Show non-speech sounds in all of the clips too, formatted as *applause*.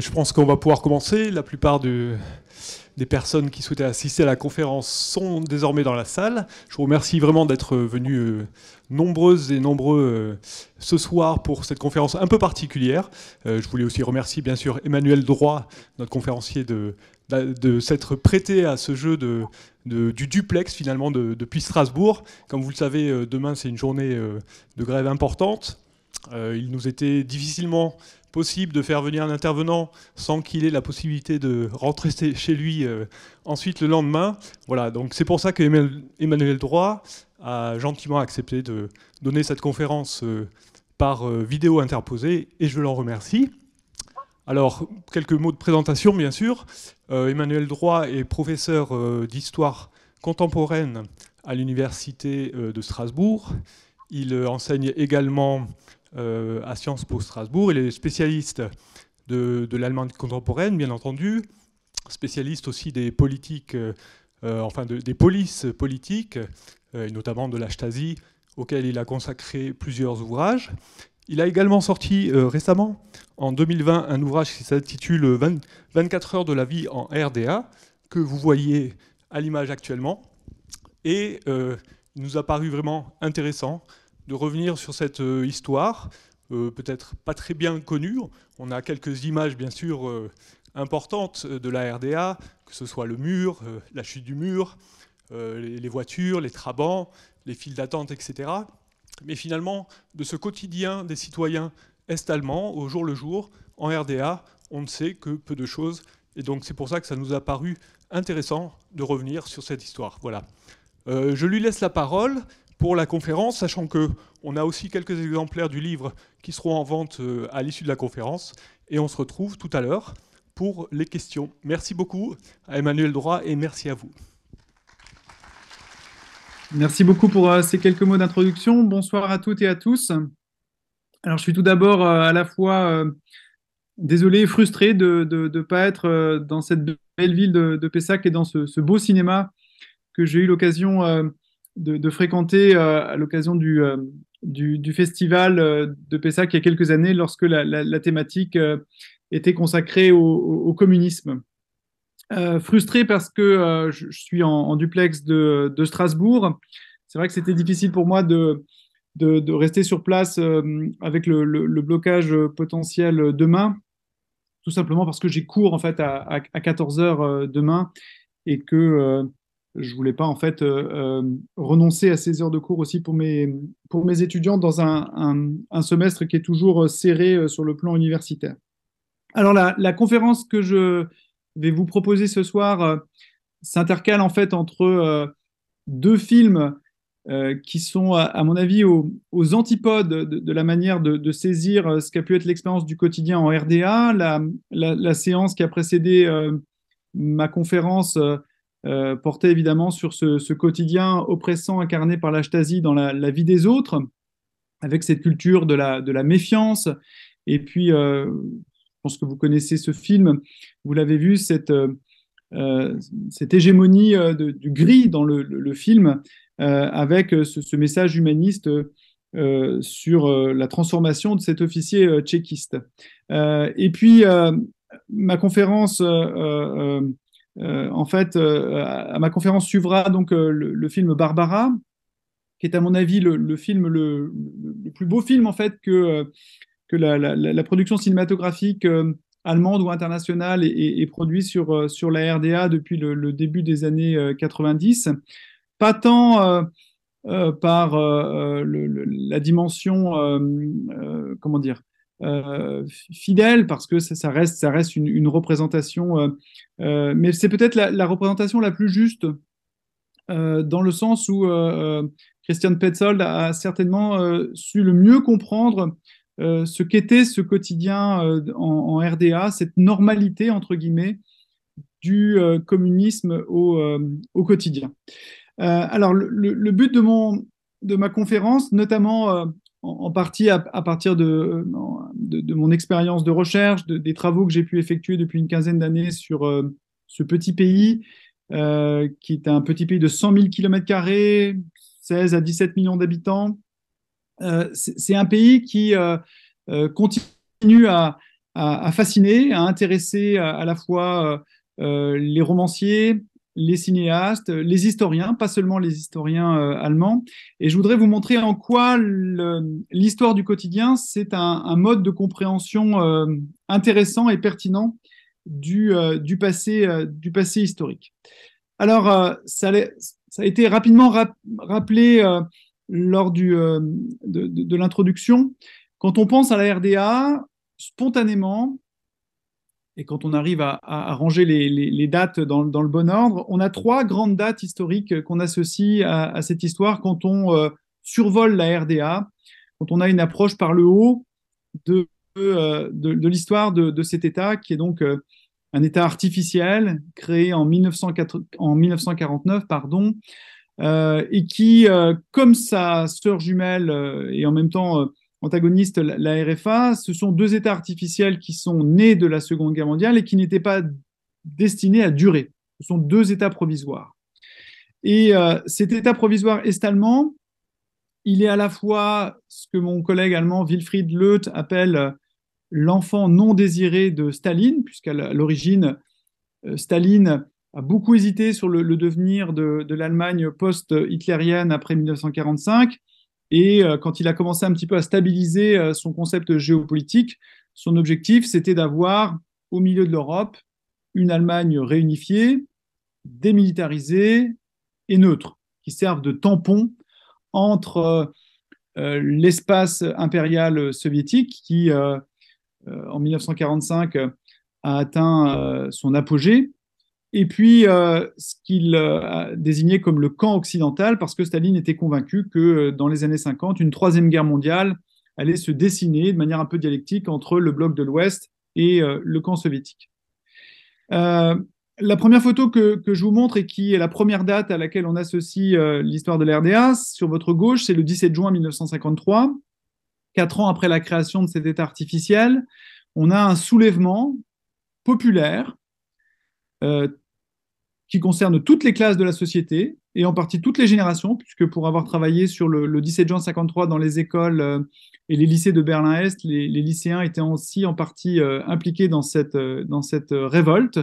je pense qu'on va pouvoir commencer. La plupart des personnes qui souhaitaient assister à la conférence sont désormais dans la salle. Je vous remercie vraiment d'être venus euh, nombreuses et nombreux euh, ce soir pour cette conférence un peu particulière. Euh, je voulais aussi remercier bien sûr Emmanuel Droit, notre conférencier, de, de, s'être prêté à ce jeu de, du duplex finalement depuis Strasbourg. Comme vous le savez, demain c'est une journée de grève importante. il nous était difficilement possible de faire venir un intervenant sans qu'il ait la possibilité de rentrer chez lui euh, ensuite le lendemain. Voilà, donc c'est pour ça que Emmanuel Droit a gentiment accepté de donner cette conférence euh, par euh, vidéo interposée et je l'en remercie. Alors, quelques mots de présentation, bien sûr. Emmanuel Droit est professeur d'histoire contemporaine à l'Université de Strasbourg. Il enseigne également euh, à Sciences Po Strasbourg. Il est spécialiste de, l'Allemagne contemporaine, bien entendu, spécialiste aussi des politiques, euh, euh, enfin des polices politiques, et notamment de la Stasi, auquel il a consacré plusieurs ouvrages. Il a également sorti récemment, en 2020, un ouvrage qui s'intitule 24 heures de la vie en RDA, que vous voyez à l'image actuellement. Et il nous a paru vraiment intéressant de revenir sur cette euh, histoire, euh, peut-être pas très bien connue. On a quelques images, bien sûr, euh, importantes de la RDA, que ce soit le mur, la chute du mur, les voitures, les trabans, les files d'attente, etc. Mais finalement, de ce quotidien des citoyens est-allemands, au jour le jour, en RDA, on ne sait que peu de choses. Et donc c'est pour ça que ça nous a paru intéressant de revenir sur cette histoire. Voilà. je lui laisse la parole pour la conférence, sachant que on a aussi quelques exemplaires du livre qui seront en vente euh, à l'issue de la conférence. Et on se retrouve tout à l'heure pour les questions. Merci beaucoup à Emmanuel Droit et merci à vous. Merci beaucoup pour euh, ces quelques mots d'introduction. Bonsoir à toutes et à tous. Alors, je suis tout d'abord euh, à la fois désolé et frustré de ne pas être dans cette belle ville de, Pessac et dans ce, ce beau cinéma que j'ai eu l'occasion de, fréquenter euh, à l'occasion du, euh, du, festival euh, de Pessac il y a quelques années lorsque la, thématique était consacrée au, communisme. frustré parce que je, suis en, duplex de, Strasbourg. C'est vrai que c'était difficile pour moi de, de, rester sur place avec le, blocage potentiel demain, tout simplement parce que j'ai cours en fait à, à 14 h demain et que je voulais pas en fait euh, euh, renoncer à ces heures de cours aussi pour mes, pour mes étudiants dans un, un, semestre qui est toujours euh, serré sur le plan universitaire. Alors la, conférence que je vais vous proposer ce soir s'intercale en fait entre deux films qui sont à, mon avis aux, antipodes de, la manière de, saisir ce qu'a pu être l'expérience du quotidien en RDA. la, séance qui a précédé ma conférence euh, porté évidemment sur ce, quotidien oppressant incarné par Stasi dans la, vie des autres, avec cette culture de la, méfiance. Et puis, euh, je pense que vous connaissez ce film, vous l'avez vu, cette, euh, hégémonie du gris dans le, film, avec ce, ce, message humaniste. sur la transformation de cet officier tchéquiste. et puis, ma conférence euh, en fait, euh, à ma conférence suivra donc euh, le, film Barbara, qui est à mon avis le, film le, plus beau film en fait que que la, production cinématographique allemande ou internationale est, produit sur, sur la RDA depuis le, début des années 90. Pas tant par la dimension, comment dire, euh, fidèle parce que ça, reste, ça reste une, représentation, euh, euh, mais c'est peut-être la, représentation la plus juste dans le sens où Christian Petzold a certainement su le mieux comprendre ce qu'était ce quotidien en, RDA, cette normalité entre guillemets du communisme au, au quotidien. alors le, but de mon de ma conférence, notamment en partie à, partir de, mon expérience de recherche, des travaux que j'ai pu effectuer depuis une quinzaine d'années sur euh, ce petit pays, euh, qui est un petit pays de 100 000 km, 16 à 17 millions d'habitants. Euh, c'est un pays qui continue à, à, fasciner, à intéresser à, la fois les romanciers, les cinéastes, les historiens, pas seulement les historiens euh, allemands. Et je voudrais vous montrer en quoi l'histoire du quotidien, c'est un, mode de compréhension euh, intéressant et pertinent du, euh, passé, historique. Alors, ça, a été rapidement rappelé lors de l'introduction. Quand on pense à la RDA, spontanément, et quand on arrive à, ranger les, dates dans, le bon ordre, on a trois grandes dates historiques qu'on associe à, cette histoire quand on euh, survole la RDA, quand on a une approche par le haut de, euh, de, l'histoire de, cet État, qui est donc euh, un État artificiel créé en, en 1949, pardon, et qui, comme sa sœur jumelle et en même temps antagonistes la RFA, ce sont deux États artificiels qui sont nés de la Seconde Guerre mondiale et qui n'étaient pas destinés à durer. Ce sont deux États provisoires. Et euh, cet État provisoire est-allemand, il est à la fois ce que mon collègue allemand Wilfried Leut appelle euh, l'enfant non désiré de Staline, puisqu'à l'origine, euh, Staline a beaucoup hésité sur le, devenir de, de l'Allemagne post-hitlérienne après 1945. Et euh, quand il a commencé un petit peu à stabiliser euh, son concept géopolitique, son objectif, c'était d'avoir au milieu de l'Europe une Allemagne réunifiée, démilitarisée et neutre, qui serve de tampon entre euh, l'espace impérial soviétique qui, en 1945, a atteint son apogée et puis, euh, ce qu'il euh, a désigné comme le camp occidental, parce que Staline était convaincu que euh, dans les années 50, une troisième guerre mondiale allait se dessiner de manière un peu dialectique entre le bloc de l'Ouest et le camp soviétique. la première photo que, que, je vous montre et qui est la première date à laquelle on associe l'histoire de l'RDA, sur votre gauche, c'est le 17 juin 1953, quatre ans après la création de cet État artificiel. On a un soulèvement populaire euh, qui concerne toutes les classes de la société et en partie toutes les générations, puisque pour avoir travaillé sur le, 17 juin 53 dans les écoles euh, et les lycées de Berlin-Est, les, lycéens étaient aussi en partie euh, impliqués dans cette, dans cette révolte.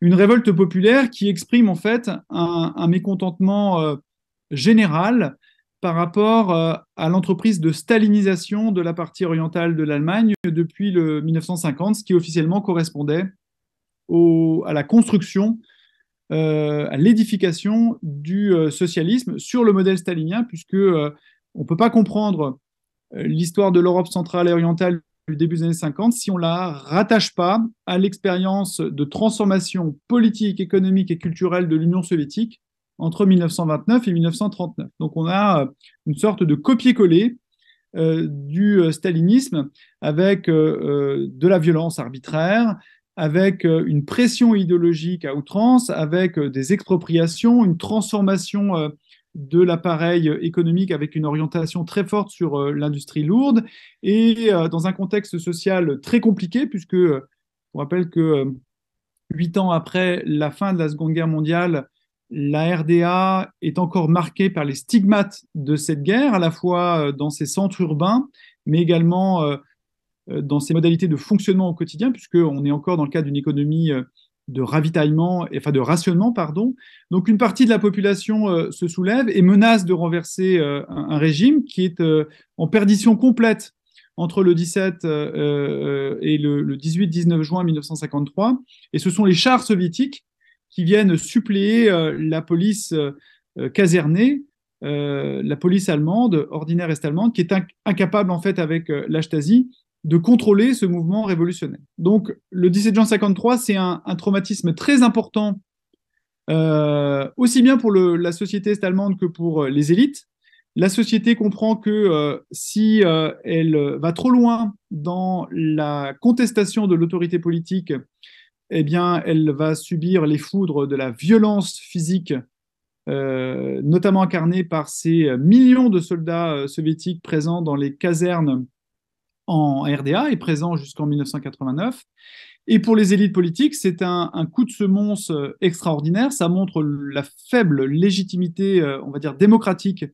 Une révolte populaire qui exprime en fait un, un mécontentement général par rapport à l'entreprise de stalinisation de la partie orientale de l'Allemagne depuis le 1950, ce qui officiellement correspondait à la construction, euh, à l'édification du euh, socialisme sur le modèle stalinien, puisque euh, on ne peut pas comprendre l'histoire de l'Europe centrale et orientale du début des années 50 si on ne la rattache pas à l'expérience de transformation politique, économique et culturelle de l'Union soviétique entre 1929 et 1939. Donc on a une sorte de copier-coller du stalinisme avec de la violence arbitraire, avec euh, une pression idéologique à outrance, avec euh, des expropriations, une transformation euh, de l'appareil économique avec une orientation très forte sur l'industrie lourde et dans un contexte social très compliqué puisque on rappelle que huit ans après la fin de la Seconde Guerre mondiale, la RDA est encore marquée par les stigmates de cette guerre, à la fois dans ses centres urbains, mais également euh, dans ses modalités de fonctionnement au quotidien, puisqu'on est encore dans le cadre d'une économie euh, de ravitaillement, enfin de rationnement, pardon. Donc une partie de la population euh, se soulève et menace de renverser un, régime qui est en perdition complète entre le 17 et le, 18-19 juin 1953. Et ce sont les chars soviétiques qui viennent suppléer la police casernée, la police allemande, ordinaire est-allemande, qui est incapable en fait avec la de contrôler ce mouvement révolutionnaire. Donc, le 17 juin 53, c'est un, traumatisme très important, euh, aussi bien pour la société est-allemande que pour euh, les élites. La société comprend que euh, si elle va trop loin dans la contestation de l'autorité politique, eh bien, elle va subir les foudres de la violence physique, notamment incarnée par ces millions de soldats soviétiques présents dans les casernes en RDA est présent jusqu'en 1989. Et pour les élites politiques, c'est un, coup de semonce euh, extraordinaire. Ça montre la faible légitimité, euh, on va dire, démocratique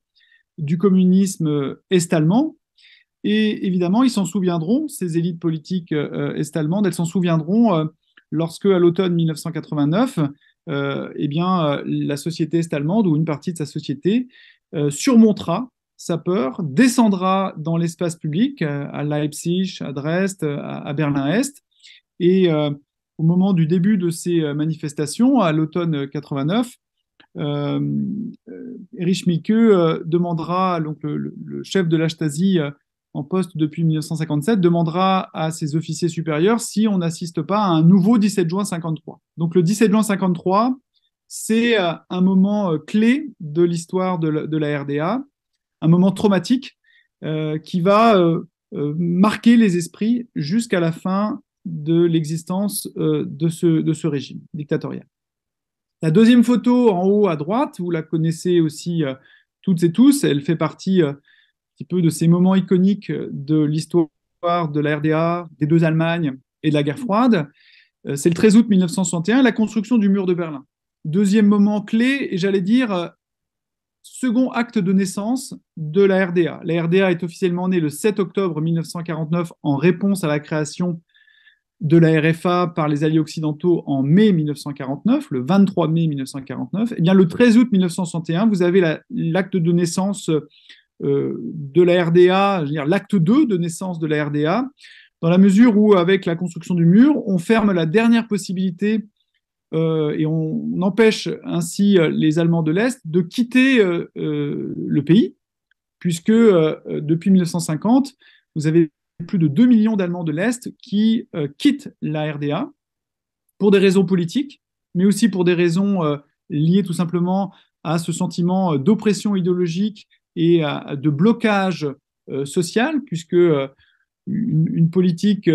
du communisme euh, est-allemand. Et évidemment, ils s'en souviendront, ces élites politiques est-allemandes, elles s'en souviendront lorsque, à l'automne 1989, euh, eh bien, la société est-allemande, ou une partie de sa société, surmontera sa peur, descendra dans l'espace public euh, à Leipzig, à Dresde, euh, à Berlin-Est. Et euh, au moment du début de ces manifestations, à l'automne 89, Erich Mieke demandera, donc le, chef de la en poste depuis 1957, demandera à ses officiers supérieurs si on n'assiste pas à un nouveau 17 juin 53. Donc le 17 juin 53, c'est un moment clé de l'histoire de, la RDA un moment traumatique euh, qui va euh, euh, marquer les esprits jusqu'à la fin de l'existence de ce, de, ce, régime dictatorial. La deuxième photo en haut à droite, vous la connaissez aussi toutes et tous, elle fait partie un petit peu de ces moments iconiques de l'histoire de la RDA, des deux Allemagnes et de la guerre froide. C'est le 13 août 1961, la construction du mur de Berlin. Deuxième moment clé, et j'allais dire second acte de naissance de la RDA. La RDA est officiellement née le 7 octobre 1949 en réponse à la création de la RFA par les alliés occidentaux en mai 1949, le 23 mai 1949. Et eh bien, le 13 août 1961, vous avez l'acte euh, de naissance de la RDA, l'acte 2 de naissance de la RDA, dans la mesure où, avec la construction du mur, on ferme la dernière possibilité euh, et on, empêche ainsi euh, les Allemands de l'Est de quitter euh, le pays, puisque depuis 1950, vous avez plus de 2 millions d'Allemands de l'Est qui quittent la RDA pour des raisons politiques, mais aussi pour des raisons liées tout simplement à ce sentiment d'oppression idéologique et de blocage social, puisque une, politique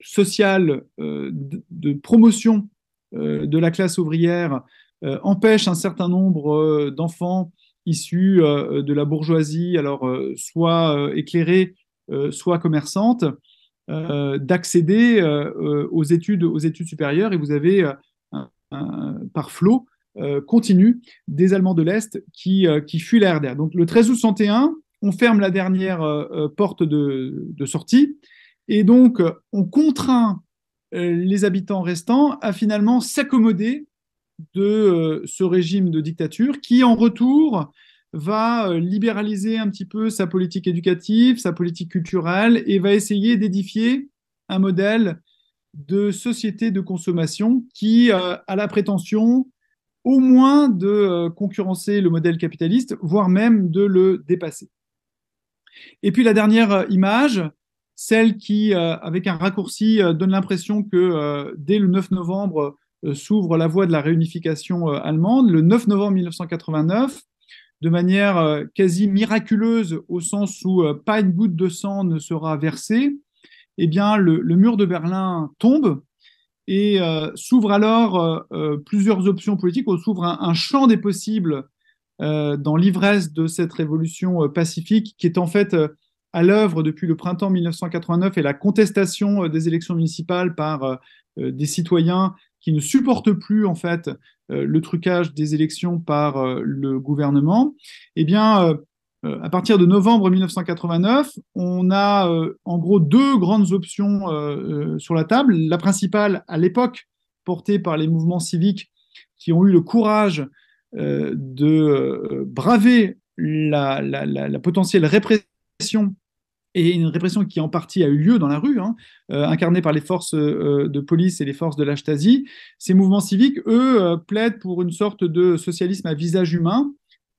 sociale euh, de, promotion euh, de la classe ouvrière euh, empêche un certain nombre d'enfants issus de la bourgeoisie, alors soit éclairés, soit commerçantes, d'accéder aux, études, aux études supérieures. Et vous avez un, par flot continu des Allemands de l'Est qui, qui fuient la RDR. Donc le 13 août 61, on ferme la dernière porte de, de sortie et donc, on contraint euh, les habitants restants à finalement s'accommoder de euh, ce régime de dictature qui, en retour, va euh, libéraliser un petit peu sa politique éducative, sa politique culturelle et va essayer d'édifier un modèle de société de consommation qui a la prétention au moins de concurrencer le modèle capitaliste, voire même de le dépasser. Et puis la dernière image, celle qui, euh, avec un raccourci, euh, donne l'impression que euh, dès le 9 novembre s'ouvre la voie de la réunification allemande. Le 9 novembre 1989, de manière quasi miraculeuse, au sens où pas une goutte de sang ne sera versée, et eh bien, le, mur de Berlin tombe et s'ouvre s'ouvrent alors plusieurs options politiques, on s'ouvre un, champ des possibles dans l'ivresse de cette révolution pacifique qui est en fait à l'œuvre depuis le printemps 1989 et la contestation euh, des élections municipales par euh, euh, des citoyens qui ne supportent plus en fait le trucage des élections par le gouvernement. Eh bien, à partir de novembre 1989, on a en gros deux grandes options sur la table. La principale, à l'époque, portée par les mouvements civiques qui ont eu le courage de braver la, potentielle répression et une répression qui en partie a eu lieu dans la rue, hein, euh, incarnée par les forces euh, de police et les forces de la Ces mouvements civiques, eux, euh, plaident pour une sorte de socialisme à visage humain,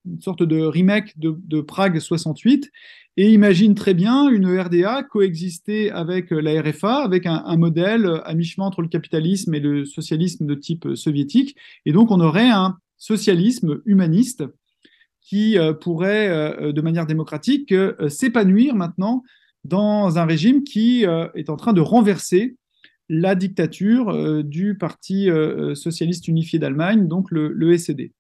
une sorte de remake de, Prague 68, et imaginent très bien une RDA coexister avec la RFA, avec un modèle à mi-chemin entre le capitalisme et le socialisme de type soviétique. Et donc on aurait un socialisme humaniste qui euh, pourrait, euh, euh, de manière démocratique, s'épanouir maintenant dans un régime qui est en train de renverser la dictature du Parti socialiste unifié d'Allemagne, donc le, SED.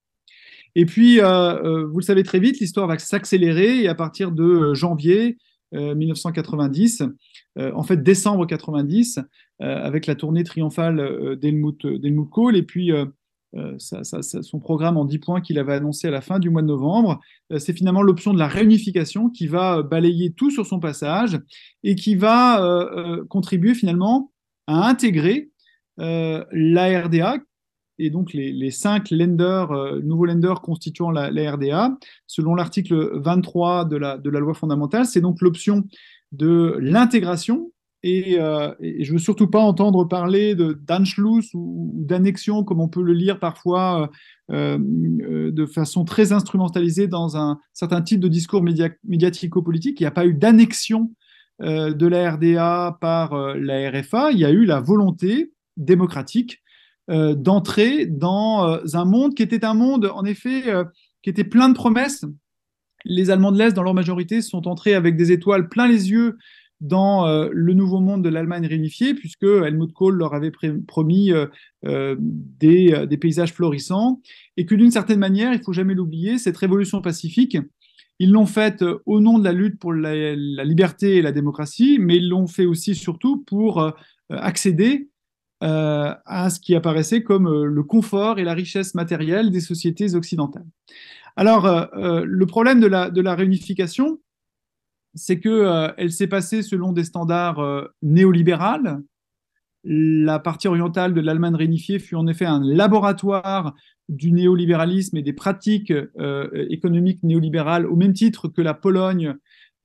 Et puis, vous le savez très vite, l'histoire va s'accélérer et à partir de janvier 1990, en fait décembre 90, avec la tournée triomphale d'Helmut Kohl et puis euh, son programme en 10 points qu'il avait annoncé à la fin du mois de novembre. Euh, c'est finalement l'option de la réunification qui va euh, balayer tout sur son passage et qui va contribuer finalement à intégrer la RDA et donc les, cinq lenders, nouveaux lenders constituant la, RDA, selon l'article 23 de la, de la loi fondamentale, c'est donc l'option de l'intégration et, euh, et, je veux surtout pas entendre parler d'Anschluss ou, ou d'annexion, comme on peut le lire parfois euh, euh, euh, de façon très instrumentalisée dans un certain type de discours médiatico-politique. Il n'y a pas eu d'annexion de la RDA par la RFA, il y a eu la volonté démocratique d'entrer dans un monde qui était un monde, en effet, qui était plein de promesses. Les Allemands de l'Est, dans leur majorité, sont entrés avec des étoiles plein les yeux dans euh, le nouveau monde de l'Allemagne réunifiée, puisque Helmut Kohl leur avait promis euh, euh, des, paysages florissants, et que d'une certaine manière, il faut jamais l'oublier, cette révolution pacifique, ils l'ont faite au nom de la lutte pour la, liberté et la démocratie, mais ils l'ont fait aussi surtout pour accéder à ce qui apparaissait comme le confort et la richesse matérielle des sociétés occidentales. Alors, le problème de la, de la réunification, c'est qu'elle euh, elle s'est passée selon des standards néolibéraux. Euh, néolibérales. La partie orientale de l'Allemagne réunifiée fut en effet un laboratoire du néolibéralisme et des pratiques euh, économiques néolibérales, au même titre que la Pologne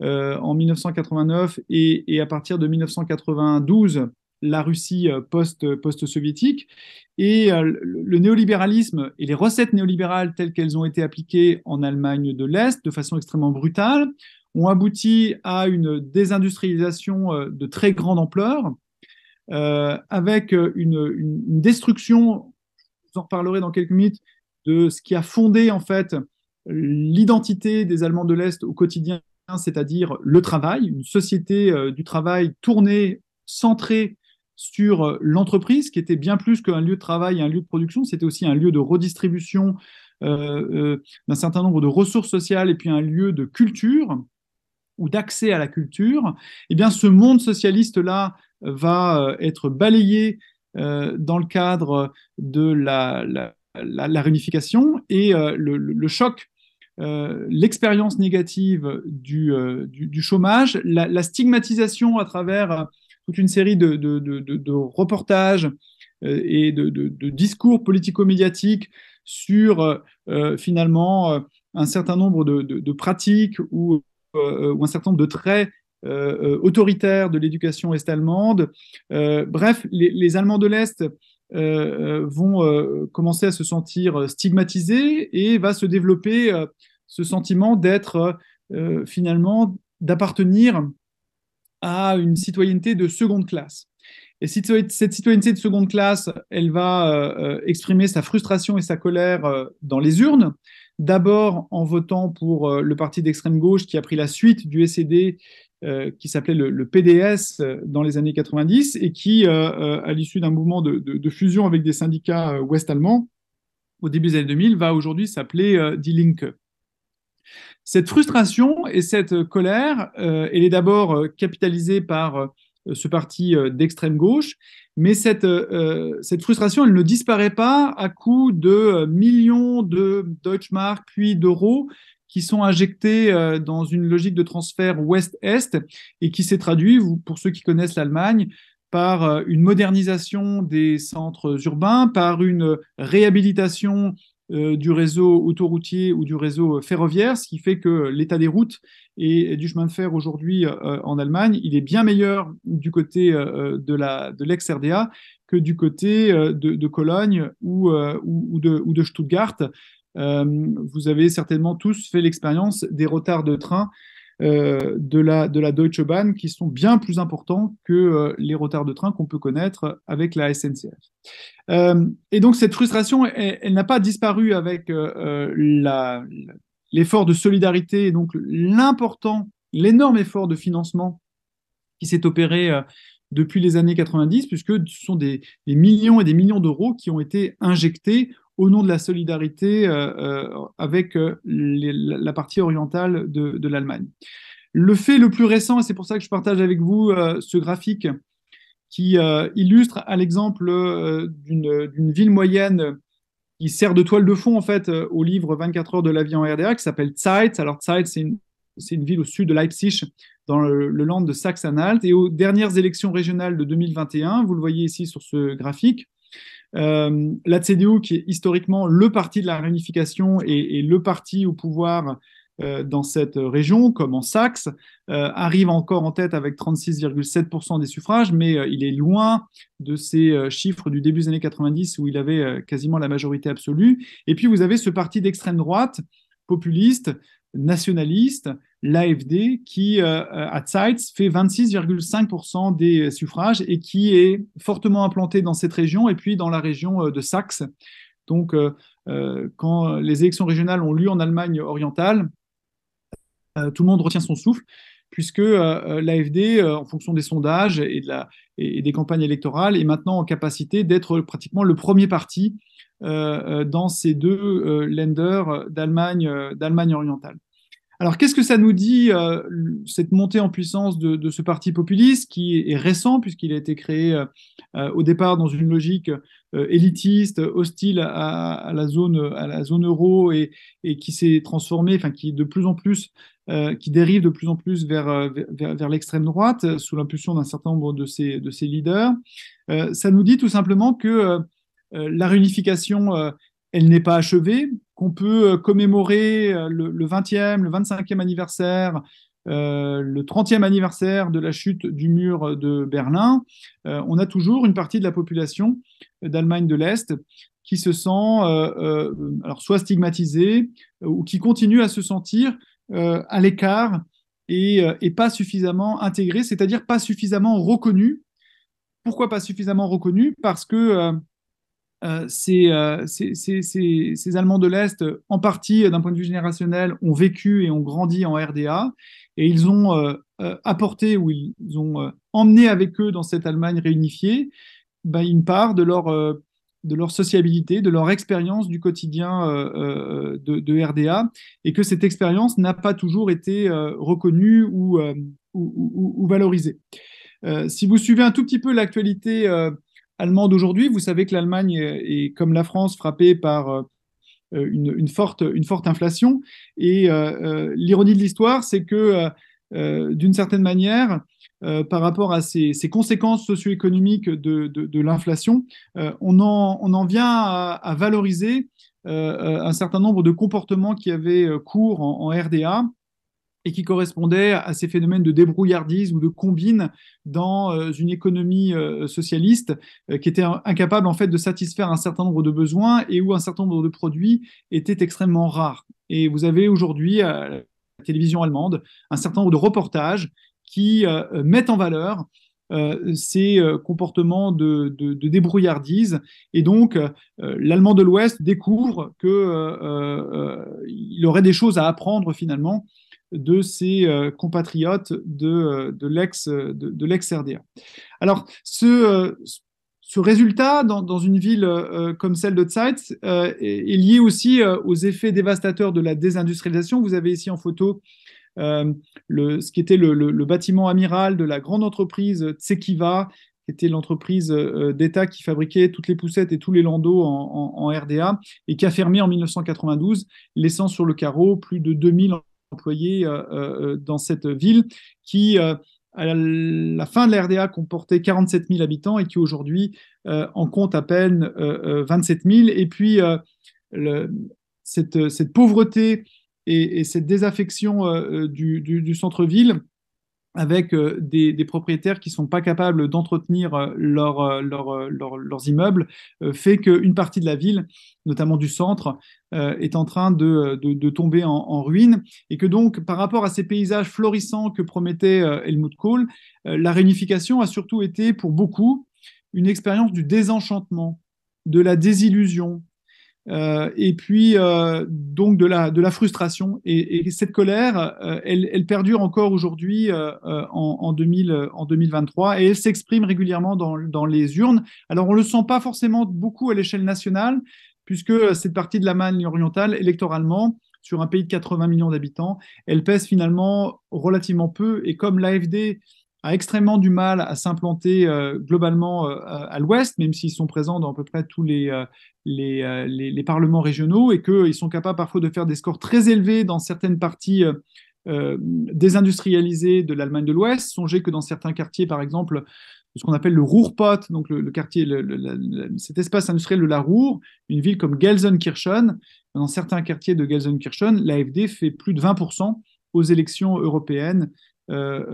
en 1989 et, à partir de 1992 la Russie post-soviétique. et le néolibéralisme et les recettes néolibérales telles qu'elles ont été appliquées en Allemagne de l'Est de façon extrêmement brutale ont abouti à une désindustrialisation euh, de très grande ampleur, euh, avec euh, une, destruction, je vous en reparlerai dans quelques minutes, de ce qui a fondé en fait l'identité des Allemands de l'Est au quotidien, c'est-à-dire le travail, une société du travail tournée, centrée sur l'entreprise, qui était bien plus qu'un lieu de travail et un lieu de production, c'était aussi un lieu de redistribution d'un certain nombre de ressources sociales et puis un lieu de culture ou d'accès à la culture, eh bien, ce monde socialiste-là euh, va euh, être balayé euh, dans le cadre de la, réunification et le, choc. l'expérience négative du, du, chômage, la, stigmatisation à travers toute une série de, de, reportages et de, discours politico-médiatiques sur finalement un certain nombre de, pratiques ou euh, euh, ou un certain nombre de traits euh, autoritaires de l'éducation est-allemande. bref, les, Allemands de l'Est vont commencer à se sentir stigmatisés et va se développer ce sentiment d'être finalement d'appartenir à une citoyenneté de seconde classe. Et cette citoyenneté de seconde classe, elle va exprimer sa frustration et sa colère dans les urnes, D'abord en votant pour euh, le parti d'extrême gauche qui a pris la suite du SED euh, qui s'appelait le, PDS euh, dans les années 90 et qui, à l'issue d'un mouvement de, de, fusion avec des syndicats ouest-allemands au début des années 2000, va aujourd'hui s'appeler Die Linke. Cette frustration et cette colère, elle est d'abord capitalisée par euh, ce parti euh, d'extrême gauche. Mais cette, euh, cette frustration, elle ne disparaît pas à coup de millions de Deutschmark puis d'euros qui sont injectés dans une logique de transfert ouest-est et qui s'est traduit, pour ceux qui connaissent l'Allemagne, par une modernisation des centres urbains, par une réhabilitation euh, du réseau autoroutier ou du réseau euh, ferroviaire, ce qui fait que l'état des routes et du chemin de fer aujourd'hui euh, en Allemagne, il est bien meilleur du côté de l'ex-RDA que du côté de, Cologne ou, de, ou, de, Stuttgart. vous avez certainement tous fait l'expérience des retards de train euh, de, la, de la Deutsche Bahn qui sont bien plus importants que euh, les retards de train qu'on peut connaître avec la SNCF. Euh, et donc cette frustration, elle, n'a pas disparu avec l'effort de solidarité et donc l'important, l'énorme effort de financement qui s'est opéré depuis les années 90, puisque ce sont des millions et des millions d'euros qui ont été injectés au nom de la solidarité euh, euh, avec euh, la partie orientale de, l'Allemagne. Le fait le plus récent, et c'est pour ça que je partage avec vous ce graphique qui illustre à l'exemple d'une ville moyenne qui sert de toile de fond en fait au livre 24 heures de la vie en RDA qui s'appelle Zeitz. Alors c'est une, ville au sud de Leipzig, dans le, le land de Saxe-Anhalt. Et aux dernières élections régionales de 2021, vous le voyez ici sur ce graphique, euh, la CDU, qui est historiquement le parti de la réunification et, le parti au pouvoir euh, dans cette région, comme en Saxe, euh, arrive encore en tête avec 36,7% des suffrages, mais euh, il est loin de ces chiffres du début des années 90 où il avait quasiment la majorité absolue. Et puis vous avez ce parti d'extrême droite, populiste, nationaliste, l'AFD qui, euh, euh, à Zeitz, fait 26,5% des euh, suffrages et qui est fortement implanté dans cette région et puis dans la région de Saxe. Donc, quand les élections régionales ont lieu en Allemagne orientale, tout le monde retient son souffle, puisque l'AFD, en fonction des sondages et, et, des campagnes électorales, est maintenant en capacité d'être pratiquement le premier parti dans ces deux lenders d'Allemagne orientale. Alors, qu'est-ce que ça nous dit, euh, cette montée en puissance de, ce parti populiste qui est récent, puisqu'il a été créé euh, euh, au départ dans une logique élitiste, hostile à, la zone, à la zone euro et, et qui s'est transformé, enfin, qui de plus en plus. qui dérive de plus en plus vers, vers, l'extrême droite sous l'impulsion d'un certain nombre de ses, de ses leaders. ça nous dit tout simplement que la réunification elle n'est pas achevée, qu'on peut euh, commémorer euh, le, 20e, le 25e anniversaire, euh, le 30e anniversaire de la chute du mur de Berlin, on a toujours une partie de la population d'Allemagne de l'Est qui se sent alors soit stigmatisée ou qui continue à se sentir à l'écart et, et, pas suffisamment intégrée, c'est-à-dire pas suffisamment reconnue. Pourquoi pas suffisamment reconnue Parce que euh, euh, ces, Allemands de l'Est, en partie euh, d'un point de vue générationnel, ont vécu et ont grandi en RDA, et ils ont apporté ou ils ont emmené avec eux dans cette Allemagne réunifiée bah, une part de leur, de leur sociabilité, de leur expérience du quotidien de, RDA, et que cette expérience n'a pas toujours été reconnue ou, ou, ou valorisée. si vous suivez un tout petit peu l'actualité allemande aujourd'hui. Vous savez que l'Allemagne est, comme la France, frappée par euh, une, forte, une forte inflation. Et euh, euh, l'ironie de l'histoire, c'est que, d'une certaine manière, par rapport à ces, conséquences socio-économiques de, l'inflation, on, en, on, en, vient à, valoriser un certain nombre de comportements qui avaient cours en RDA, et qui correspondait à ces phénomènes de débrouillardise ou de combine dans euh, une économie euh, socialiste euh, qui était incapable en fait de satisfaire un certain nombre de besoins et où un certain nombre de produits étaient extrêmement rares. Et vous avez aujourd'hui à la télévision allemande un certain nombre de reportages qui mettent en valeur ces comportements de, débrouillardise. Et donc, l'Allemand de l'Ouest découvre qu'il aurait des choses à apprendre finalement de ses euh, compatriotes de, euh, de l'ex-RDA. Alors, euh, ce, résultat dans, une ville comme celle de Zeitz est, lié aussi aux effets dévastateurs de la désindustrialisation. Vous avez ici en photo le, ce qui était le, bâtiment amiral de la grande entreprise Tsekiva, qui était l'entreprise d'État qui fabriquait toutes les poussettes et tous les landaux en, en RDA et qui a fermé en 1992, laissant sur le carreau plus de 2000 employés euh, euh, euh, dans cette ville qui, à la fin de la RDA, comportait 47 000 habitants et qui aujourd'hui en compte à peine 27 000. Et puis, cette, pauvreté et, cette désaffection du centre-ville avec euh, des, propriétaires qui ne sont pas capables d'entretenir euh, euh, leurs immeubles, fait qu'une partie de la ville, notamment du centre, est en train de, tomber en, en, ruine. Et que donc, par rapport à ces paysages florissants que promettait Helmut Kohl, la réunification a surtout été pour beaucoup une expérience du désenchantement, de la désillusion, euh, et puis, euh, donc, de la, de la frustration. Et, cette colère, euh, elle, perdure encore aujourd'hui en, en, en 2023 et elle s'exprime régulièrement dans, dans, les urnes. Alors, on ne le sent pas forcément beaucoup à l'échelle nationale, puisque cette partie de la Manne orientale, électoralement, sur un pays de 80 millions d'habitants, elle pèse finalement relativement peu. Et comme l'AFD a extrêmement du mal à s'implanter euh, globalement euh, à l'Ouest, même s'ils sont présents dans à peu près tous euh, les, les, parlements régionaux et qu'ils sont capables parfois de faire des scores très élevés dans certaines parties désindustrialisées de l'Allemagne de l'Ouest. Songez que dans certains quartiers, par exemple, ce qu'on appelle le Ruhrpott, donc le, quartier, cet espace industriel de la Ruhr, une ville comme Gelsenkirchen, dans certains quartiers de Gelsenkirchen, l'AFD fait plus de 20% aux élections européennes euh,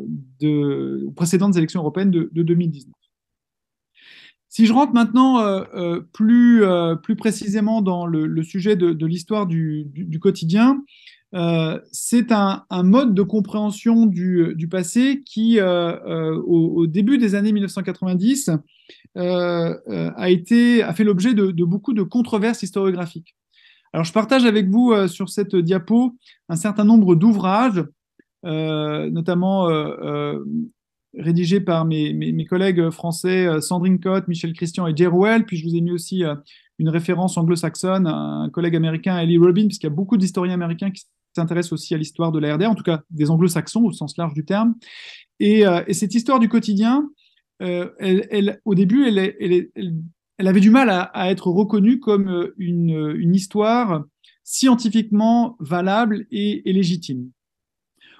euh, de, aux précédentes élections européennes de, 2019. Si je rentre maintenant euh, plus, plus, précisément dans le, sujet de, l'histoire du, quotidien, c'est un, mode de compréhension du, passé qui, au, début des années 1990, a, été, a fait l'objet de, de, beaucoup de controverses historiographiques. Alors, je partage avec vous sur cette diapo un certain nombre d'ouvrages euh, notamment euh, euh, rédigé par mes, collègues français Sandrine Cotte, Michel Christian et Jerwell. Puis je vous ai mis aussi une référence anglo-saxonne, un collègue américain, Ellie Robin, puisqu'il y a beaucoup d'historiens américains qui s'intéressent aussi à l'histoire de la RDR en tout cas des anglo-saxons au sens large du terme. Et, cette histoire du quotidien, au début, elle, avait du mal à, être reconnue comme une, histoire scientifiquement valable et légitime.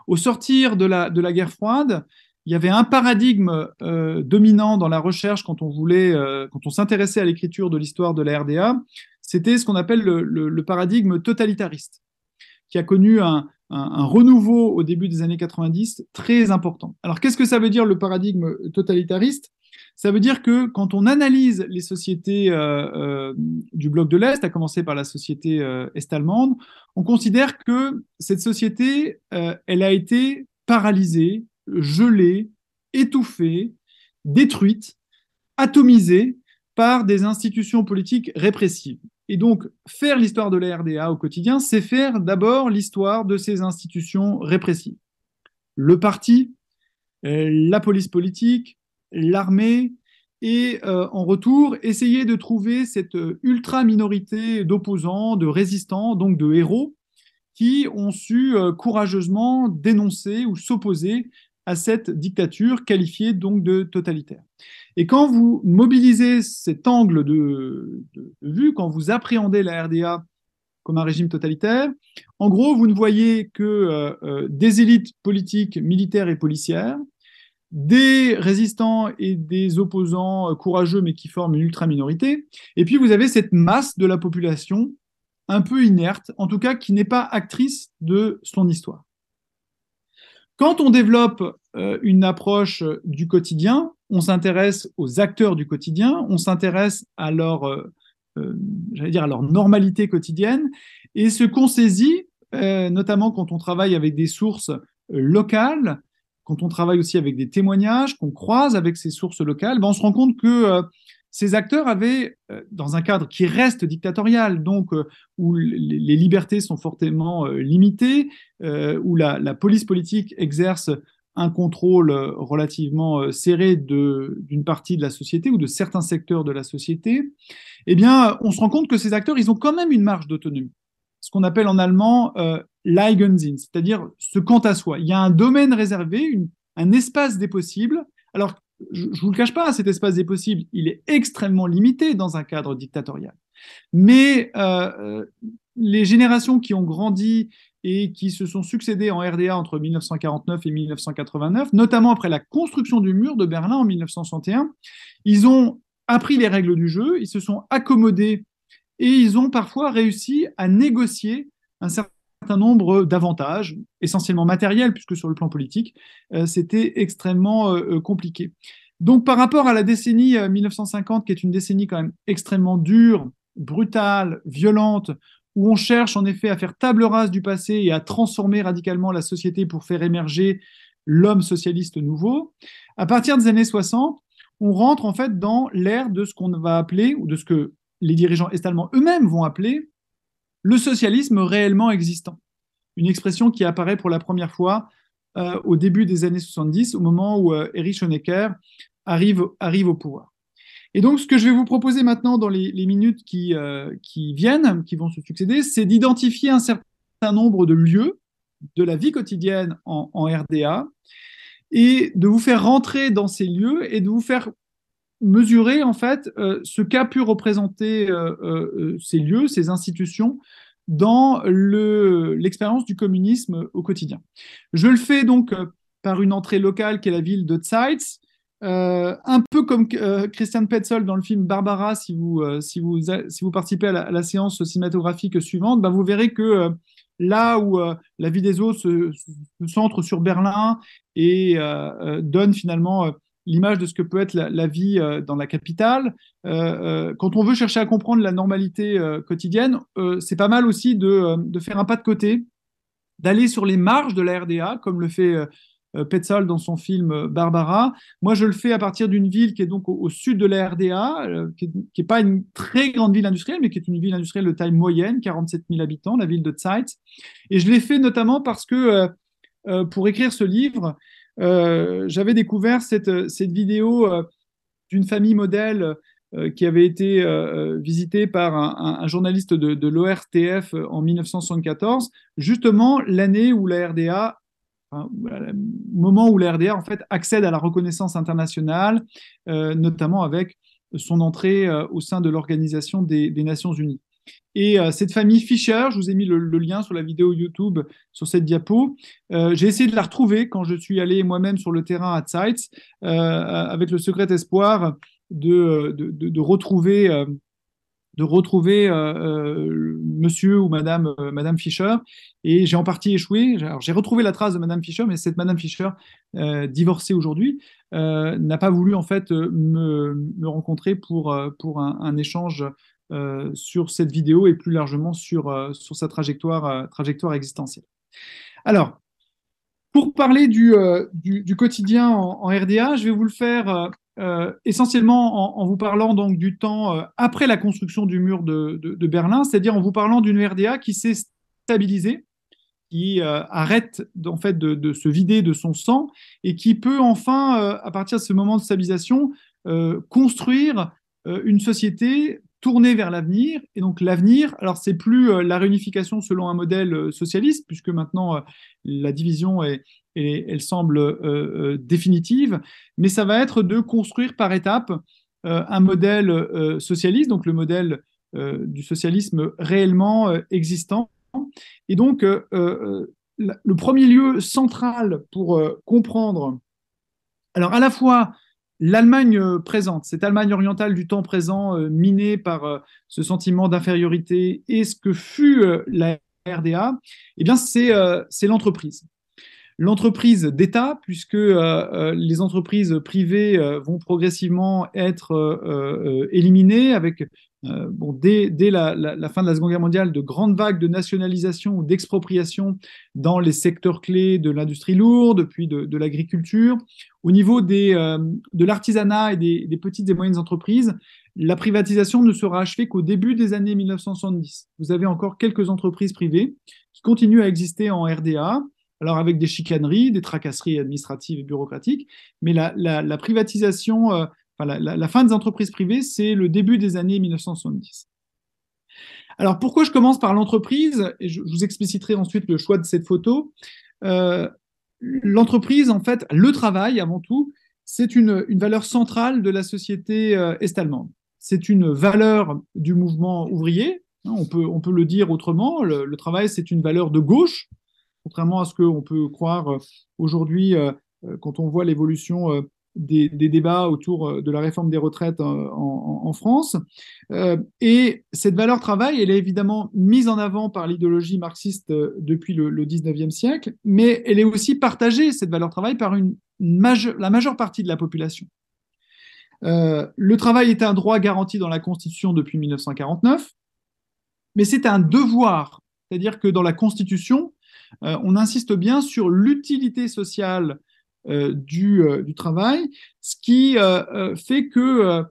Au sortir de la, de la guerre froide, il y avait un paradigme euh, dominant dans la recherche quand on voulait, euh, quand on s'intéressait à l'écriture de l'histoire de la RDA, c'était ce qu'on appelle le, paradigme totalitariste, qui a connu un, renouveau au début des années 90 très important. Alors qu'est-ce que ça veut dire le paradigme totalitariste ça veut dire que quand on analyse les sociétés euh, euh, du bloc de l'Est, à commencer par la société euh, est-allemande, on considère que cette société, elle a été paralysée, gelée, étouffée, détruite, atomisée par des institutions politiques répressives. Et donc, faire l'histoire de la RDA au quotidien, c'est faire d'abord l'histoire de ces institutions répressives. Le parti, la police politique, l'armée et euh, en retour, essayer de trouver cette euh, ultra-minorité d'opposants, de résistants, donc de héros, qui ont su euh, courageusement dénoncer ou s'opposer à cette dictature qualifiée donc de totalitaire. Et quand vous mobilisez cet angle de, vue, quand vous appréhendez la RDA comme un régime totalitaire, en gros, vous ne voyez que des élites politiques, militaires et policières, des résistants et des opposants euh, courageux mais qui forment une ultra-minorité. Et puis vous avez cette masse de la population un peu inerte, en tout cas qui n'est pas actrice de son histoire. Quand on développe euh, une approche euh, du quotidien, on s'intéresse aux acteurs du quotidien, on s'intéresse à leur, dire à leur normalité quotidienne, et ce qu'on saisit, notamment quand on travaille avec des sources locales, quand on travaille aussi avec des témoignages qu'on croise avec ces sources locales, ben, on se rend compte que euh, ces acteurs avaient, euh, dans un cadre qui reste dictatorial, donc euh, où les libertés sont fortement limitées, où la, police politique exerce un contrôle relativement serré d'une partie de la société ou de certains secteurs de la société, eh bien, on se rend compte que ces acteurs, ils ont quand même une marge d'autonomie ce qu'on appelle en allemand euh, c'est-à-dire ce quant à soi. Il y a un domaine réservé, un espace des possibles. Alors, je ne vous le cache pas, hein, cet espace des possibles, il est extrêmement limité dans un cadre dictatorial. Mais euh, euh, les générations qui ont grandi et qui se sont succédées en RDA entre 1949 et 1989, notamment après la construction du mur de Berlin en 1961, ils ont appris les règles du jeu, ils se sont accommodés et ils ont parfois réussi à négocier un certain nombre d'avantages, essentiellement matériels, puisque sur le plan politique, euh, c'était extrêmement euh, euh, compliqué. Donc par rapport à la décennie 1950, qui est une décennie quand même extrêmement dure, brutale, violente, où on cherche en effet à faire table rase du passé et à transformer radicalement la société pour faire émerger l'homme socialiste nouveau, à partir des années 60, on rentre en fait dans l'ère de ce qu'on va appeler, ou de ce que les dirigeants est-allemands eux-mêmes vont appeler le socialisme réellement existant. Une expression qui apparaît pour la première fois euh, au début des années 70, au moment où euh, Erich Honecker arrive, au pouvoir. Et donc, ce que je vais vous proposer maintenant dans les, minutes euh, qui, viennent, qui vont se succéder, c'est d'identifier un certain nombre de lieux de la vie quotidienne en RDA et de vous faire rentrer dans ces lieux et de vous faire mesurer en fait euh, ce qu'a pu représenter euh, euh, ces lieux, ces institutions dans l'expérience du communisme au quotidien. Je le fais donc par une entrée locale qui est la ville de Zeitz, un peu comme Christian Petzold dans le film Barbara, si vous, si vous, si vous participez à la, séance cinématographique suivante, bah, vous verrez que là où la vie des eaux se, se, centre sur Berlin et donne finalement l'image de ce que peut être la, vie euh, dans la capitale. Euh, euh, quand on veut chercher à comprendre la normalité quotidienne, c'est pas mal aussi de, faire un pas de côté, d'aller sur les marges de la RDA, comme le fait Petzold dans son film Barbara. Moi, je le fais à partir d'une ville qui est donc au, sud de la RDA, qui n'est pas une très grande ville industrielle, mais qui est une ville industrielle de taille moyenne, 47 000 habitants, la ville de zeit Et je l'ai fait notamment parce que pour écrire ce livre, euh, j'avais découvert cette, euh, cette vidéo euh, d'une famille modèle qui avait été visitée par un, journaliste de, l'ORTF en 1974, justement l'année où la RDA, le moment où la RDA en fait accède à la reconnaissance internationale, notamment avec son entrée au sein de l'Organisation des Nations Unies. Et euh, cette famille Fischer, je vous ai mis le, lien sur la vidéo YouTube sur cette diapo. Euh, j'ai essayé de la retrouver quand je suis allé moi-même sur le terrain à Zeitz euh, avec le secret espoir de, de, retrouver, de retrouver monsieur ou madame, madame Fischer. Et j'ai en partie échoué. j'ai retrouvé la trace de madame Fischer, mais cette madame Fischer, divorcée aujourd'hui, n'a pas voulu en fait me, rencontrer pour, pour un, un échange euh, sur cette vidéo et plus largement sur, euh, sur sa trajectoire, euh, trajectoire existentielle. Alors, pour parler du, du, quotidien en, RDA, je vais vous le faire essentiellement en, vous parlant donc du temps après la construction du mur de, de, Berlin, c'est-à-dire en vous parlant d'une RDA qui s'est stabilisée, qui arrête en fait de, se vider de son sang et qui peut enfin, à partir de ce moment de stabilisation, construire une société tourner vers l'avenir. Et donc l'avenir, alors c'est plus euh, la réunification selon un modèle euh, socialiste, puisque maintenant euh, la division est, elle semble définitive, mais ça va être de construire par étapes un modèle socialiste, donc le modèle du socialisme réellement existant. Et donc le premier lieu central pour comprendre, alors à la fois l'Allemagne euh, présente, cette Allemagne orientale du temps présent, euh, minée par euh, ce sentiment d'infériorité et ce que fut la RDA, eh bien c'est l'entreprise. L'entreprise d'État, puisque les entreprises privées vont progressivement être éliminées avec euh, dès, la, fin de la Seconde Guerre mondiale, de grandes vagues de nationalisation ou d'expropriation dans les secteurs clés de l'industrie lourde, puis de, l'agriculture. Au niveau euh, de l'artisanat et des, petites et moyennes entreprises, la privatisation ne sera achevée qu'au début des années 1970. Vous avez encore quelques entreprises privées qui continuent à exister en RDA, alors avec des chicaneries, des tracasseries administratives et bureaucratiques, mais la, privatisation... Euh, la, fin des entreprises privées, c'est le début des années 1970. Alors pourquoi je commence par l'entreprise Et je, vous expliciterai ensuite le choix de cette photo. Euh, l'entreprise, en fait, le travail avant tout, c'est une, valeur centrale de la société euh, est-allemande. C'est une valeur du mouvement ouvrier. Hein, on, peut, on peut le dire autrement. Le, travail, c'est une valeur de gauche, contrairement à ce qu'on peut croire euh, aujourd'hui quand on voit l'évolution des, débats autour euh, de la réforme des retraites euh, en, France. Euh, et cette valeur travail, elle est évidemment mise en avant par l'idéologie marxiste depuis le, le, 19e siècle, mais elle est aussi partagée, cette valeur travail, par une la majeure partie de la population. le travail est un droit garanti dans la Constitution depuis 1949, mais c'est un devoir. C'est-à-dire que dans la Constitution, on insiste bien sur l'utilité sociale euh, euh, du, travail, ce qui euh, fait que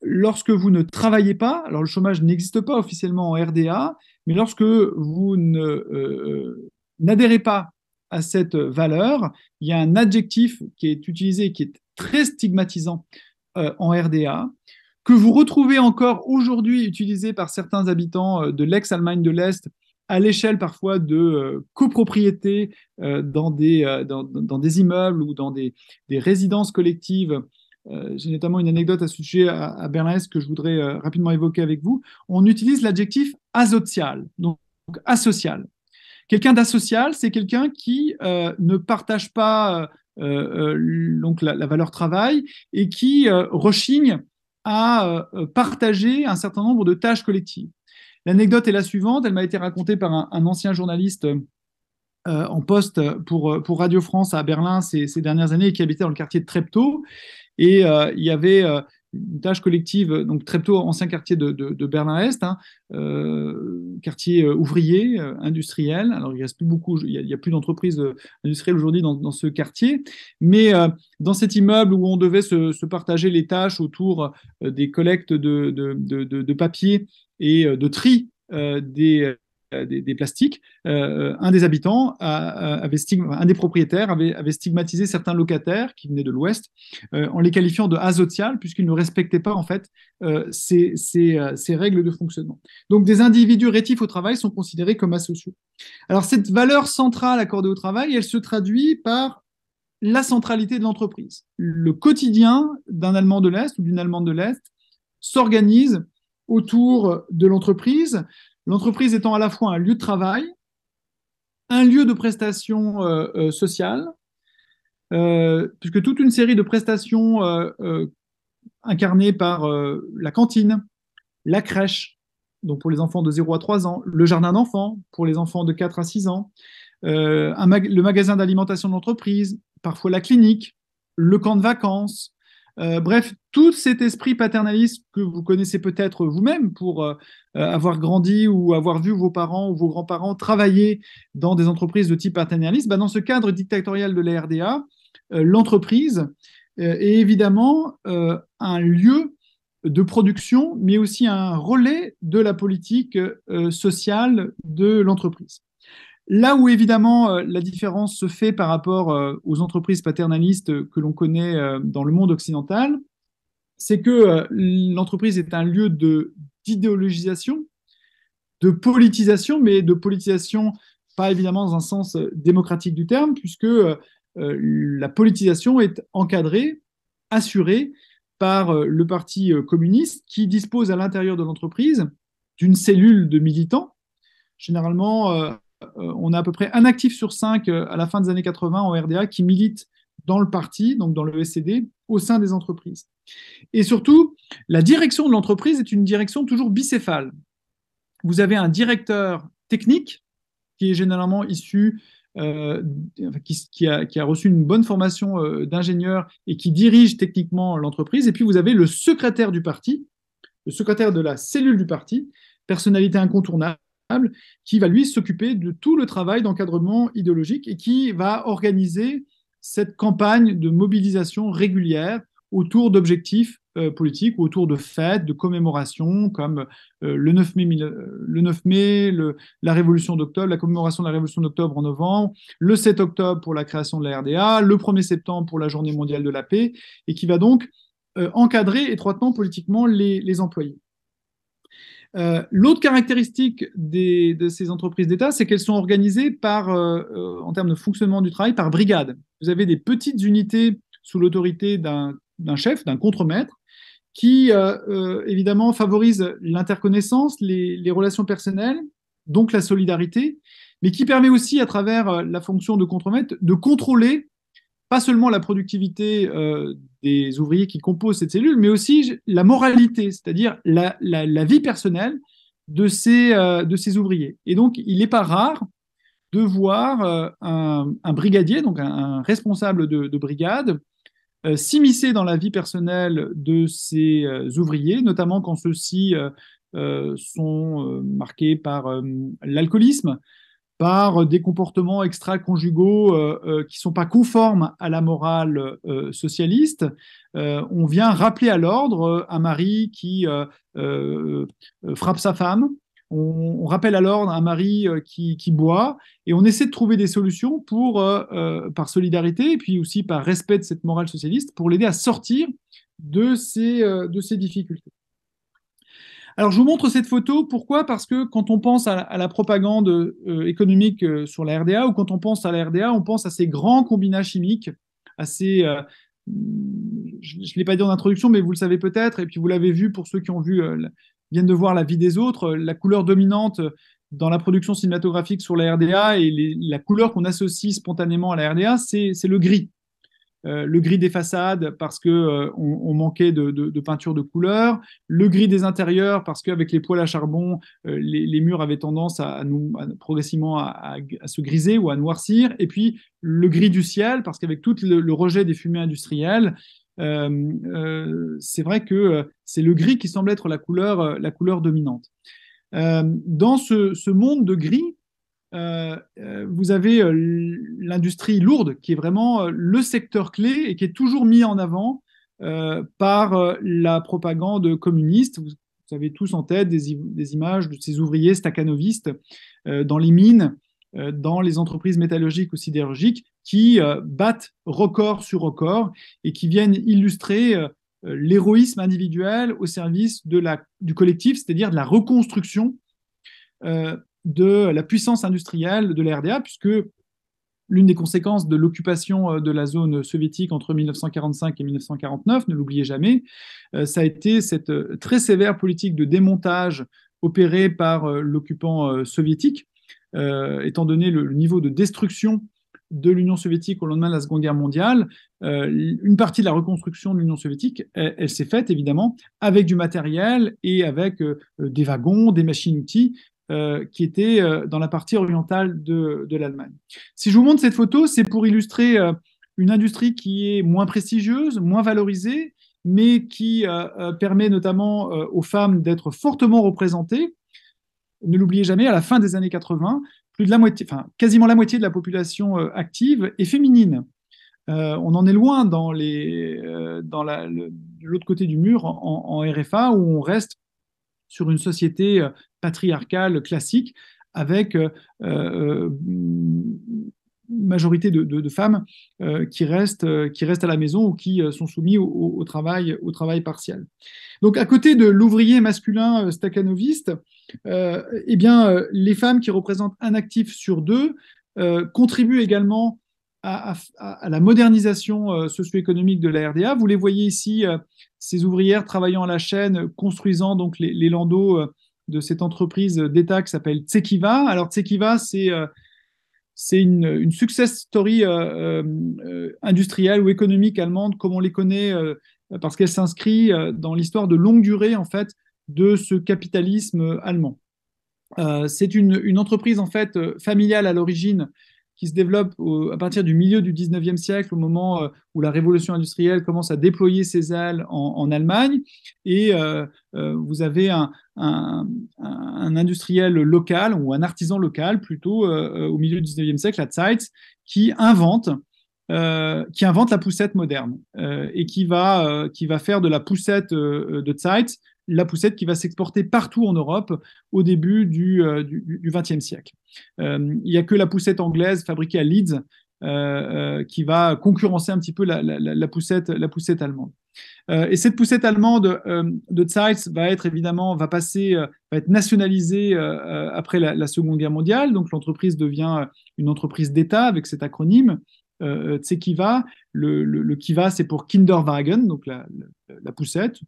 lorsque vous ne travaillez pas, alors le chômage n'existe pas officiellement en RDA, mais lorsque vous n'adhérez pas à cette valeur, il y a un adjectif qui est utilisé qui est très stigmatisant en RDA, que vous retrouvez encore aujourd'hui utilisé par certains habitants de l'ex-Allemagne de l'Est à l'échelle parfois de euh, copropriété euh, dans, des, euh, dans, des immeubles ou dans des, des résidences collectives. J'ai notamment une anecdote à ce sujet à, berlin que je voudrais rapidement évoquer avec vous. On utilise l'adjectif asocial, donc asocial. Quelqu'un d'asocial, c'est quelqu'un qui ne partage pas donc la, valeur travail et qui rechigne à partager un certain nombre de tâches collectives. L'anecdote est la suivante, elle m'a été racontée par un, ancien journaliste euh, en poste pour, pour Radio France à Berlin ces, dernières années et qui habitait dans le quartier de Treptow. Et euh, il y avait euh, une tâche collective, donc Treptow, ancien quartier de, Berlin-Est, hein, quartier ouvrier, industriel. Alors il reste plus beaucoup, il n'y a, plus d'entreprises industrielles aujourd'hui dans, ce quartier. Mais dans cet immeuble où on devait se, partager les tâches autour des collectes de, de papier et euh, de tri euh, euh, des, des, plastiques, un des habitants, un des propriétaires, avait, stigmatisé certains locataires qui venaient de l'Ouest en les qualifiant de azotiales puisqu'ils ne respectaient pas en fait ces, ces, règles de fonctionnement. Donc des individus rétifs au travail sont considérés comme asociaux. Alors cette valeur centrale accordée au travail, elle se traduit par la centralité de l'entreprise. Le quotidien d'un Allemand de l'Est ou d'une Allemande de l'Est s'organise autour de l'entreprise, l'entreprise étant à la fois un lieu de travail, un lieu de prestation euh, euh, sociale, euh, puisque toute une série de prestations incarnées par la cantine, la crèche, donc pour les enfants de 0 à 3 ans, le jardin d'enfants pour les enfants de 4 à 6 ans, le magasin d'alimentation de l'entreprise, parfois la clinique, le camp de vacances, bref, tout cet esprit paternaliste que vous connaissez peut-être vous-même pour euh, euh, avoir grandi ou avoir vu vos parents ou vos grands-parents travailler dans des entreprises de type paternaliste, bah, dans ce cadre dictatorial de la RDA, euh, l'entreprise est évidemment un lieu de production, mais aussi un relais de la politique sociale de l'entreprise. Là où évidemment la différence se fait par rapport aux entreprises paternalistes que l'on connaît dans le monde occidental, c'est que euh, l'entreprise est un lieu d'idéologisation, de, politisation, mais de politisation pas évidemment dans un sens euh, démocratique du terme, puisque euh, la politisation est encadrée, assurée par le Parti communiste qui dispose à l'intérieur de l'entreprise d'une cellule de militants. Généralement, on a à peu près un actif sur cinq à la fin des années 80 en RDA qui milite dans le parti, donc dans le SCD, au sein des entreprises. Et surtout, la direction de l'entreprise est une direction toujours bicéphale. Vous avez un directeur technique qui est généralement issu, euh, qui, a, reçu une bonne formation euh, d'ingénieur et qui dirige techniquement l'entreprise. Et puis vous avez le secrétaire du parti, le secrétaire de la cellule du parti, personnalité incontournable qui va lui s'occuper de tout le travail d'encadrement idéologique et qui va organiser cette campagne de mobilisation régulière autour d'objectifs euh, politiques, autour de fêtes, de commémorations, comme euh, le 9 euh, mai, le 9 mai la révolution d'octobre, la commémoration de la révolution d'octobre en novembre, le 7 octobre pour la création de la RDA, le 1er septembre pour la journée mondiale de la paix, et qui va donc encadrer étroitement politiquement les employés. Euh, l'autre caractéristique de ces entreprises d'État, c'est qu'elles sont organisées par, euh, euh, en termes de fonctionnement du travail, par brigade. Vous avez des petites unités sous l'autorité d'un chef, d'un contremaître, qui évidemment favorise l'interconnaissance, les, relations personnelles, donc la solidarité, mais qui permet aussi, à travers la fonction de contremaître, de contrôler pas seulement la productivité euh, des ouvriers qui composent cette cellule, mais aussi la moralité, c'est-à-dire la, vie personnelle euh, de ces, ouvriers. Et donc, il n'est pas rare de voir euh, un, brigadier, donc un, responsable de, brigade, euh, s'immiscer dans la vie personnelle de ces ouvriers, notamment quand ceux-ci sont marqués par l'alcoolisme, par des comportements extra-conjugaux euh, euh, qui ne sont pas conformes à la morale euh, socialiste. on vient rappeler à l'ordre un mari qui frappe sa femme, on, rappelle à l'ordre un mari qui, qui, boit, et on essaie de trouver des solutions pour, par solidarité et puis aussi par respect de cette morale socialiste pour l'aider à sortir de ces, de ces difficultés. Alors, je vous montre cette photo. Pourquoi Parce que quand on pense à la, propagande euh, économique euh, sur la RDA ou quand on pense à la RDA, on pense à ces grands combinats chimiques, à ces. Euh, hmm, je ne l'ai pas dit en introduction, mais vous le savez peut-être, et puis vous l'avez vu pour ceux qui ont vu, viennent de voir la vie des autres, la couleur dominante dans la production cinématographique sur la RDA et la couleur qu'on associe spontanément à la RDA, c'est le gris. Euh, le gris des façades parce que euh, on, manquait de, peinture de couleur, le gris des intérieurs parce qu'avec les poêles à charbon, euh, les, murs avaient tendance à, progressivement à, se griser ou à noircir, et puis le gris du ciel parce qu'avec tout le, rejet des fumées industrielles, c'est vrai que c'est le gris qui semble être la couleur, la couleur dominante. dans ce, monde de gris, euh, euh, vous avez euh, l'industrie lourde qui est vraiment le secteur clé et qui est toujours mis en avant par la propagande communiste. Vous, avez tous en tête des, images de ces ouvriers stakhanovistes dans les mines, dans les entreprises métallurgiques ou sidérurgiques qui battent record sur record et qui viennent illustrer l'héroïsme individuel au service de la, du collectif, c'est-à-dire de la reconstruction de la puissance industrielle de la RDA, puisque l'une des conséquences de l'occupation euh, de la zone soviétique entre 1945 et 1949, ne l'oubliez jamais, euh, ça a été cette euh, très sévère politique de démontage opérée par l'occupant soviétique, étant donné le, niveau de destruction de l'Union soviétique au lendemain de la Seconde Guerre mondiale, une partie de la reconstruction de l'Union soviétique, elle, s'est faite évidemment avec du matériel et avec des wagons, des machines-outils euh, qui était euh, dans la partie orientale de, l'Allemagne. Si je vous montre cette photo, c'est pour illustrer euh, une industrie qui est moins prestigieuse, moins valorisée, mais qui permet notamment aux femmes d'être fortement représentées. Ne l'oubliez jamais, à la fin des années 80, plus de la moitié, enfin, quasiment la moitié de la population active est féminine. on en est loin dans les, dans la, de l'autre côté du mur en, RFA où on reste sur une société patriarcale classique avec euh, euh, majorité de, femmes euh, qui, restent, qui restent à la maison ou qui sont soumises au, travail, au travail partiel. Donc, à côté de l'ouvrier masculin staccanoviste, eh bien, les femmes qui représentent un actif sur deux contribuent également à, la modernisation socio-économique de la RDA. Vous les voyez ici, ces ouvrières travaillant à la chaîne, construisant donc les, les landaux de cette entreprise d'État qui s'appelle Tsekiva. Alors Tsekiva, c'est euh, c'est une, success story euh, euh, industrielle ou économique allemande, comme on les connaît, parce qu'elle s'inscrit dans l'histoire de longue durée, en fait, de ce capitalisme allemand. c'est une, une, entreprise, en fait, familiale à l'origine, qui se développe à partir du milieu du 19e siècle, au moment euh, où la révolution industrielle commence à déployer ses ailes en, Allemagne. Et euh, euh, vous avez un, industriel local ou un artisan local plutôt au milieu du 19e siècle, à Zeitz, qui invente qui invente la poussette moderne et qui va, qui va faire de la poussette de Zeitz la poussette qui va s'exporter partout en Europe au début du euh, XXe siècle. Euh, il n'y a que la poussette anglaise fabriquée à Leeds euh, qui va concurrencer un petit peu la, poussette, allemande. et cette poussette allemande de Zeitz va être évidemment va passer va être nationalisée après la, Seconde Guerre mondiale. Donc l'entreprise devient une entreprise d'État avec cet acronyme euh, Tsekiva. Le, le, le Kiva c'est pour Kinderwagen donc la, poussette.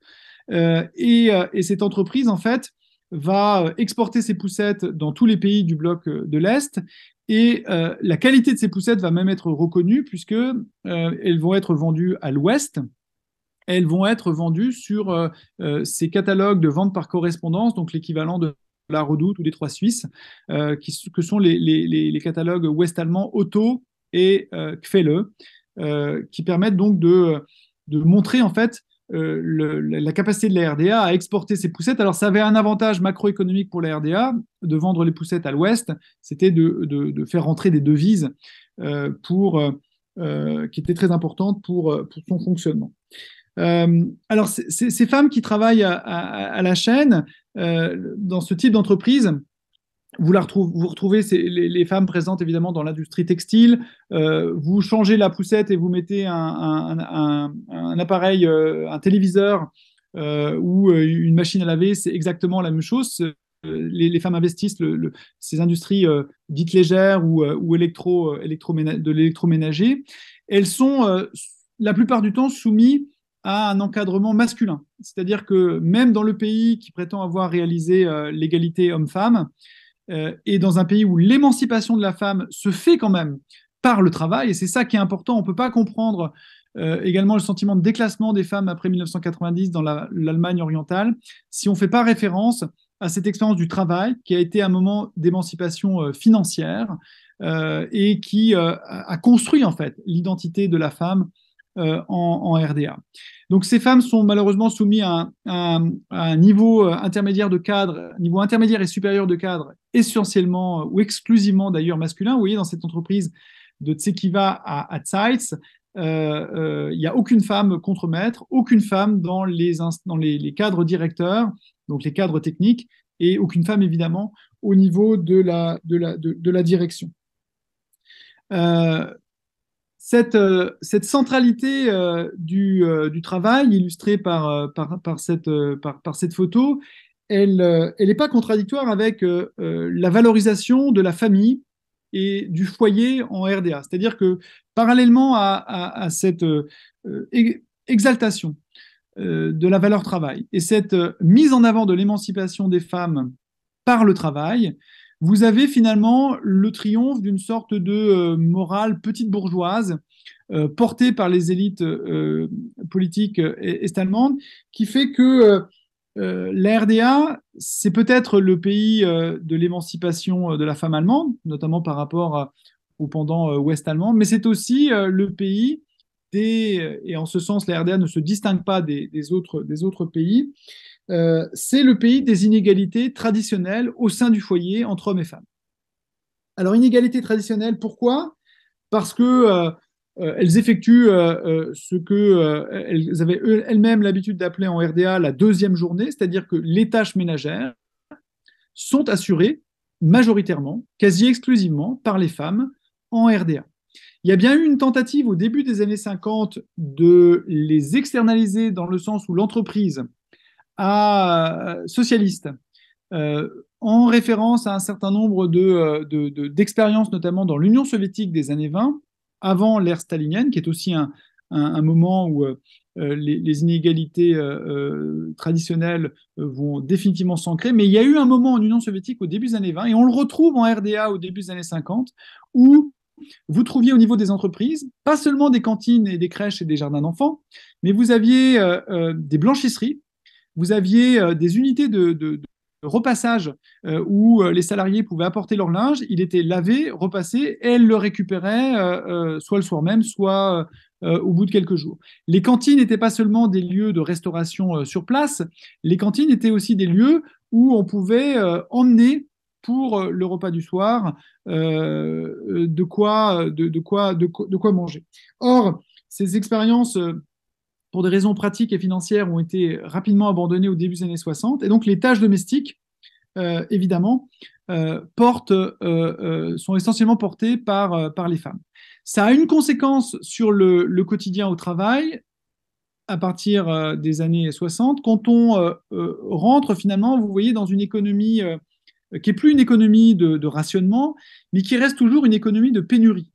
Euh, euh, et, cette entreprise, en fait, va euh, exporter ses poussettes dans tous les pays du bloc de l'Est. Et la qualité de ces poussettes va même être reconnue puisque elles vont être vendues à l'Ouest. Elles vont être vendues sur ces catalogues de vente par correspondance, donc l'équivalent de la Redoute ou des Trois Suisses, que sont les, catalogues ouest allemands Otto et Kfelle, qui permettent donc de montrer en fait euh, la capacité de la RDA à exporter ses poussettes. Alors, ça avait un avantage macroéconomique pour la RDA de vendre les poussettes à l'Ouest, c'était de, faire rentrer des devises euh, euh, qui étaient très importantes pour, son fonctionnement. alors, ces femmes qui travaillent à la chaîne dans ce type d'entreprise, vous, la retrouvez, vous retrouvez les, les, femmes présentes évidemment dans l'industrie textile. Euh, vous changez la poussette et vous mettez un, appareil, euh, un téléviseur euh, ou une machine à laver, c'est exactement la même chose. Les, femmes investissent le, ces industries dites légères ou, électro, de l'électroménager. Elles sont la plupart du temps soumises à un encadrement masculin. C'est-à-dire que même dans le pays qui prétend avoir réalisé l'égalité homme-femme, euh, et dans un pays où l'émancipation de la femme se fait quand même par le travail, et c'est ça qui est important. On ne peut pas comprendre euh, également le sentiment de déclassement des femmes après 1990 dans l'Allemagne orientale si on ne fait pas référence à cette expérience du travail qui a été un moment d'émancipation euh, financière et qui a construit en fait l'identité de la femme euh, en, RDA. Donc ces femmes sont malheureusement soumises à un, niveau euh, intermédiaire de cadre, niveau intermédiaire et supérieur de cadre, essentiellement euh, ou exclusivement d'ailleurs masculin. Vous voyez dans cette entreprise de Tsekiva à, à il n'y a aucune femme contre-maître, aucune femme dans, les, dans les, cadres directeurs, donc les cadres techniques, et aucune femme évidemment au niveau de la, de la, de, la direction. Euh, euh, cette, centralité euh, euh, du, travail illustrée par, cette, photo, elle n'est pas contradictoire avec la valorisation de la famille et du foyer en RDA. C'est-à-dire que parallèlement à, à cette exaltation de la valeur travail et cette mise en avant de l'émancipation des femmes par le travail, vous avez finalement le triomphe d'une sorte de euh, morale petite bourgeoise euh, portée par les élites euh, politiques est-allemandes qui fait que la RDA, c'est peut-être le pays de l'émancipation de la femme allemande, notamment par rapport au pendant ouest allemand, mais c'est aussi le pays des, et en ce sens, la RDA ne se distingue pas des, des, autres, des autres, pays, euh, c'est le pays des inégalités traditionnelles au sein du foyer entre hommes et femmes. Alors, inégalités traditionnelles, pourquoi Parce que euh, euh, elles effectuent ce que elles avaient elles-mêmes l'habitude d'appeler en RDA la deuxième journée, c'est-à-dire que les tâches ménagères sont assurées majoritairement, quasi exclusivement, par les femmes en RDA. Il y a bien eu une tentative au début des années 50 de les externaliser dans le sens où l'entreprise euh, socialiste, euh, en référence à un certain nombre d'expériences, euh, de, de, notamment dans l'Union soviétique des années 20, avant l'ère stalinienne, qui est aussi un, un, moment où les, inégalités traditionnelles vont définitivement s'ancrer. Mais il y a eu un moment en Union soviétique au début des années 20, et on le retrouve en RDA au début des années 50, où vous trouviez au niveau des entreprises, pas seulement des cantines et des crèches et des jardins d'enfants, mais vous aviez des blanchisseries vous aviez euh, des unités de, repassage euh, où euh, les salariés pouvaient apporter leur linge, il était lavé, repassé, et elles le récupéraient soit le soir même, soit au bout de quelques jours. Les cantines n'étaient pas seulement des lieux de restauration sur place, les cantines étaient aussi des lieux où on pouvait emmener pour le repas du soir de quoi, de, quoi, de, quoi, manger. Or, ces expériences pour des raisons pratiques et financières, ont été rapidement abandonnées au début des années 60. Et donc les tâches domestiques, euh, évidemment, euh, euh, sont essentiellement portées par, les femmes. Ça a une conséquence sur le, quotidien au travail à partir des années 60, quand on rentre finalement, vous voyez, dans une économie qui n'est plus une économie de, rationnement, mais qui reste toujours une économie de pénurie.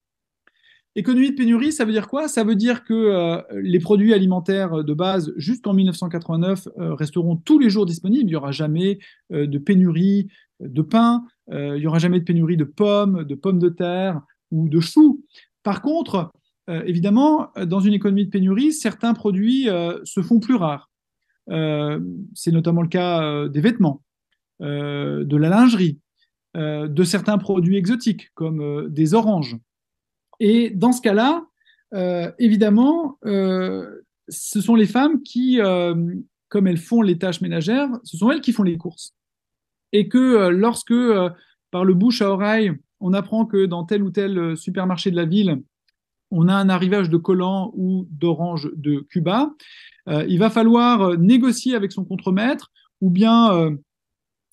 Économie de pénurie, ça veut dire quoi Ça veut dire que euh, les produits alimentaires de base jusqu'en 1989 euh, resteront tous les jours disponibles. Il n'y aura jamais euh, de pénurie de pain, il n'y aura jamais de pénurie de pommes, de pommes de terre ou de choux. Par contre, évidemment, dans une économie de pénurie, certains produits se font plus rares. C'est notamment le cas des vêtements, de la lingerie, de certains produits exotiques comme des oranges. Et dans ce cas-là, euh, évidemment, euh, ce sont les femmes qui, euh, comme elles font les tâches ménagères, ce sont elles qui font les courses. Et que lorsque, par le bouche à oreille, on apprend que dans tel ou tel supermarché de la ville, on a un arrivage de collants ou d'oranges de Cuba, il va falloir négocier avec son contremaître ou bien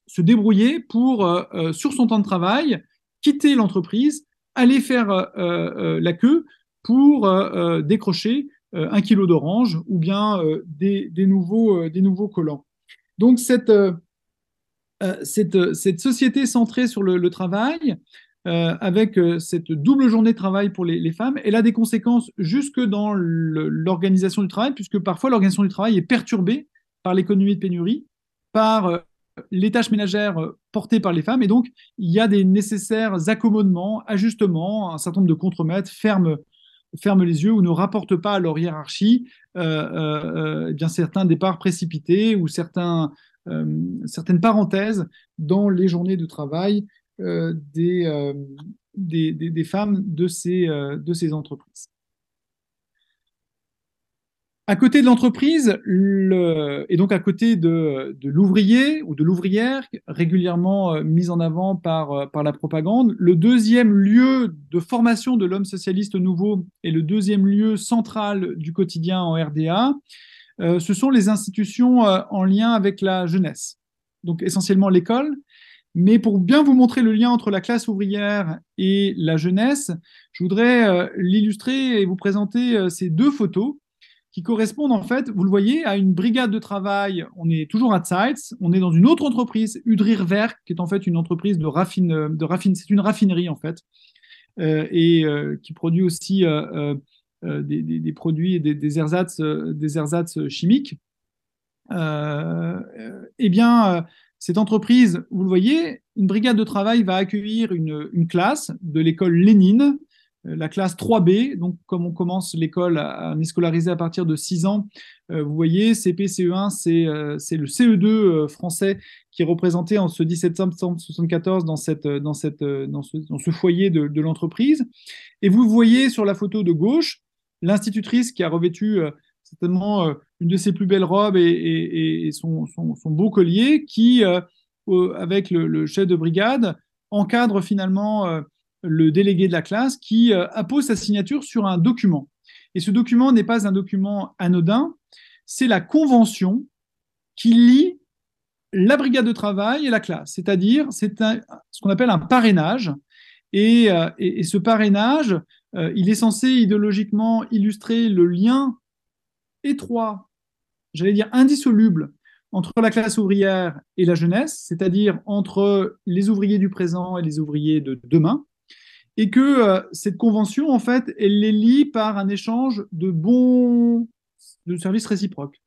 se débrouiller pour, sur son temps de travail, quitter l'entreprise aller faire euh, euh, euh, la queue pour décrocher un kilo d'orange ou bien des, nouveaux, des nouveaux collants. Donc cette, cette, société centrée sur le, travail, avec cette double journée de travail pour les, femmes, elle a des conséquences jusque dans l'organisation du travail, puisque parfois l'organisation du travail est perturbée par l'économie de pénurie, par les tâches ménagères euh, portées par les femmes. Et donc, il y a des nécessaires accommodements, ajustements, un certain nombre de contre ferment, ferment les yeux ou ne rapportent pas à leur hiérarchie euh, euh, eh bien certains départs précipités ou certaines parenthèses dans les journées de travail des des, des, femmes de ces, de ces entreprises. À côté de l'entreprise, et donc à côté de, l'ouvrier ou de l'ouvrière, régulièrement euh, mise en avant euh, par, la propagande, le deuxième lieu de formation de l'homme socialiste nouveau et le deuxième lieu central du quotidien en RDA, euh, ce sont les institutions en lien avec la jeunesse, donc essentiellement l'école. Mais pour bien vous montrer le lien entre la classe ouvrière et la jeunesse, je voudrais l'illustrer et vous présenter ces deux photos qui correspondent en fait, vous le voyez, à une brigade de travail. On est toujours à Zeitz, on est dans une autre entreprise, Udrirwerk, qui est en fait une entreprise de raffine, de c'est une raffinerie en fait, euh, et euh, qui produit aussi euh, des, produits, des, des ersatz, des ersatz chimiques. eh bien, cette entreprise, vous le voyez, une brigade de travail va accueillir une classe de l'école Lénine euh, la classe 3B, donc comme on commence l'école à, à scolariser à partir de 6 ans, euh, vous voyez, CP, CE1, euh, c'est le CE2 français qui est représenté en ce 1774 dans, cette, dans, cette, dans, ce, foyer de, l'entreprise. Et vous voyez sur la photo de gauche l'institutrice qui a revêtu certainement une de ses plus belles robes et, son, son, beau collier qui, avec le, chef de brigade, encadre finalement le délégué de la classe qui appose euh, sa signature sur un document. Et ce document n'est pas un document anodin, c'est la convention qui lie la brigade de travail et la classe, c'est-à-dire c'est ce qu'on appelle un parrainage. Et, euh, ce parrainage, euh, il est censé idéologiquement illustrer le lien étroit, j'allais dire indissoluble, entre la classe ouvrière et la jeunesse, c'est-à-dire entre les ouvriers du présent et les ouvriers de demain et que euh, cette convention, en fait, elle les lie par un échange de bons de services réciproques.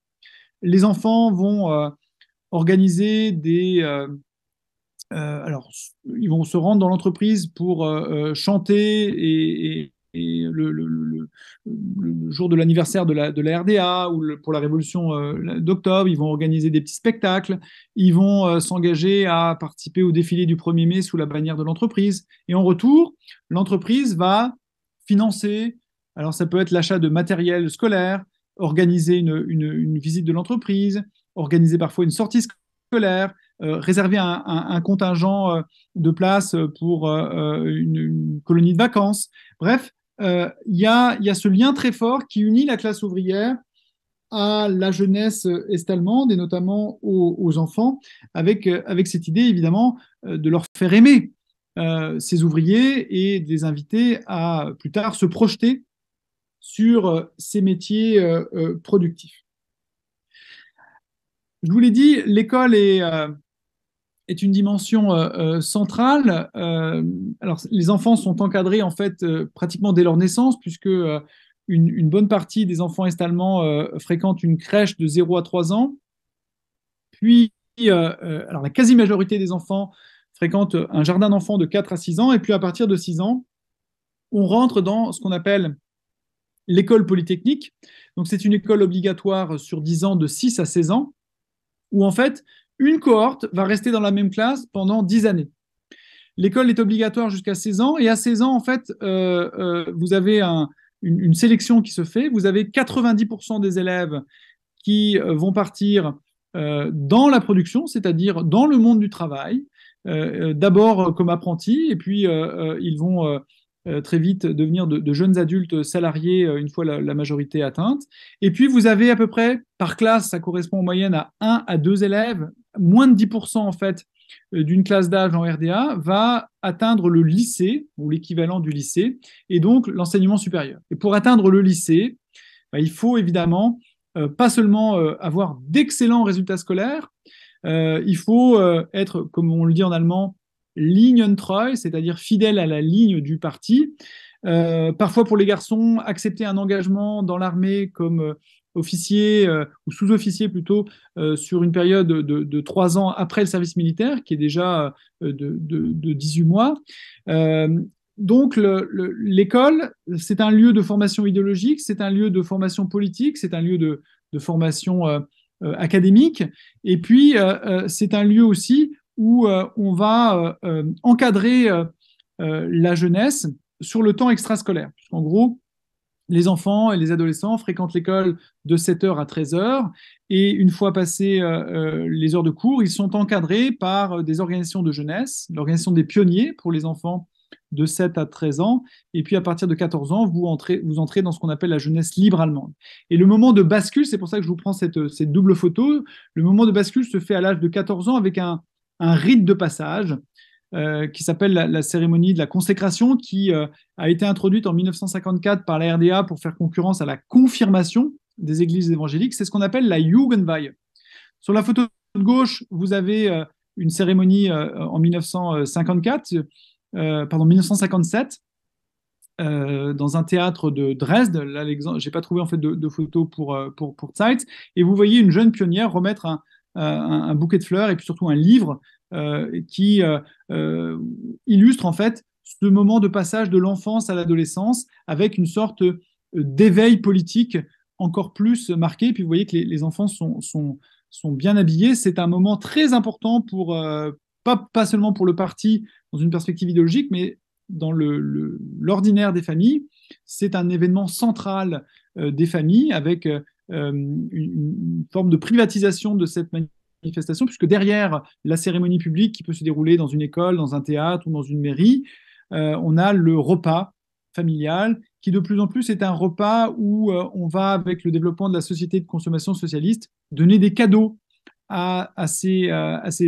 Les enfants vont euh, organiser des... Euh, alors, ils vont se rendre dans l'entreprise pour chanter et, le, le, jour de l'anniversaire de la, RDA ou pour la révolution euh, d'octobre, ils vont organiser des petits spectacles, ils vont euh, s'engager à participer au défilé du 1er mai sous la bannière de l'entreprise. Et en retour, l'entreprise va financer, alors ça peut être l'achat de matériel scolaire, organiser une, visite de l'entreprise, organiser parfois une sortie scolaire, euh, réserver un, contingent de places pour une, colonie de vacances. Bref, euh, il y, a, ce lien très fort qui unit la classe ouvrière à la jeunesse est-allemande et notamment aux, enfants, avec, euh, avec, cette idée évidemment euh, de leur faire aimer ces ouvriers et de les inviter à plus tard se projeter sur ces métiers productifs. Je vous l'ai dit, l'école est, est une dimension euh, euh, centrale. Euh, alors, les enfants sont encadrés en fait pratiquement dès leur naissance, puisque une, bonne partie des enfants est-allemands fréquentent une crèche de 0 à 3 ans. Puis, alors la quasi-majorité des enfants fréquentent un jardin d'enfants de 4 à 6 ans. Et puis, à partir de 6 ans, on rentre dans ce qu'on appelle l'école polytechnique. Donc, c'est une école obligatoire sur 10 ans, de 6 à 16 ans, où en fait, une cohorte va rester dans la même classe pendant 10 années. L'école est obligatoire jusqu'à 16 ans et à 16 ans, en fait, euh, euh, vous avez une, sélection qui se fait. Vous avez 90% des élèves qui euh, vont partir dans la production, c'est-à-dire dans le monde du travail, d'abord comme apprentis et puis ils vont très vite devenir de, jeunes adultes salariés une fois la, la, majorité atteinte. Et puis, vous avez à peu près, par classe, ça correspond en moyenne à un à deux élèves moins de 10% en fait euh, d'une classe d'âge en RDA va atteindre le lycée ou l'équivalent du lycée et donc l'enseignement supérieur. Et pour atteindre le lycée, bah, il faut évidemment euh, pas seulement euh, avoir d'excellents résultats scolaires, il faut être, comme on le dit en allemand, ligne c'est-à-dire fidèle à la ligne du parti. parfois pour les garçons, accepter un engagement dans l'armée comme officier euh, ou sous-officier plutôt euh, sur une période de, trois ans après le service militaire, qui est déjà euh, de, 18 mois. donc l'école, c'est un lieu de formation idéologique, c'est un lieu de formation politique, c'est un lieu de, de formation académique, et puis c'est un lieu aussi où on va encadrer la jeunesse sur le temps extrascolaire. En gros, les enfants et les adolescents fréquentent l'école de 7h à 13h et une fois passées euh, euh, les heures de cours, ils sont encadrés par euh, des organisations de jeunesse, l'organisation des pionniers pour les enfants de 7 à 13 ans, et puis à partir de 14 ans, vous entrez, dans ce qu'on appelle la jeunesse libre allemande. Et le moment de bascule, c'est pour ça que je vous prends cette, double photo, le moment de bascule se fait à l'âge de 14 ans avec un rite de passage euh, qui s'appelle la, cérémonie de la consécration, qui euh, a été introduite en 1954 par la RDA pour faire concurrence à la confirmation des églises évangéliques. C'est ce qu'on appelle la Jugendweihe. Sur la photo de gauche, vous avez euh, une cérémonie en 1954, pardon, 1957, dans un théâtre de Dresde. Là, j'ai pas trouvé en fait de, photo pour, pour, pour Zeit. Et vous voyez une jeune pionnière remettre un, euh, un, bouquet de fleurs et puis surtout un livre euh, qui euh, illustre en fait ce moment de passage de l'enfance à l'adolescence avec une sorte d'éveil politique encore plus marqué. puis vous voyez que les, enfants sont, sont, sont, bien habillés. C'est un moment très important pour, pas, pas, seulement pour le parti dans une perspective idéologique, mais dans l'ordinaire le, l'ordinaire des familles. C'est un événement central des familles avec euh, une, forme de privatisation de cette manifestation, puisque derrière la cérémonie publique qui peut se dérouler dans une école, dans un théâtre ou dans une mairie, euh, on a le repas familial qui de plus en plus est un repas où euh, on va, avec le développement de la société de consommation socialiste, donner des cadeaux à ces,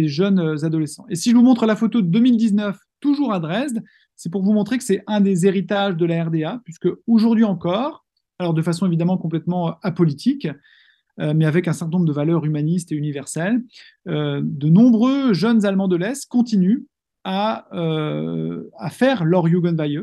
jeunes adolescents. Et si je vous montre la photo de 2019, toujours à Dresde, c'est pour vous montrer que c'est un des héritages de la RDA, puisque aujourd'hui encore, alors de façon évidemment complètement euh, apolitique, euh, mais avec un certain nombre de valeurs humanistes et universelles. Euh, de nombreux jeunes Allemands de l'Est continuent à, faire leur Jugendweihe,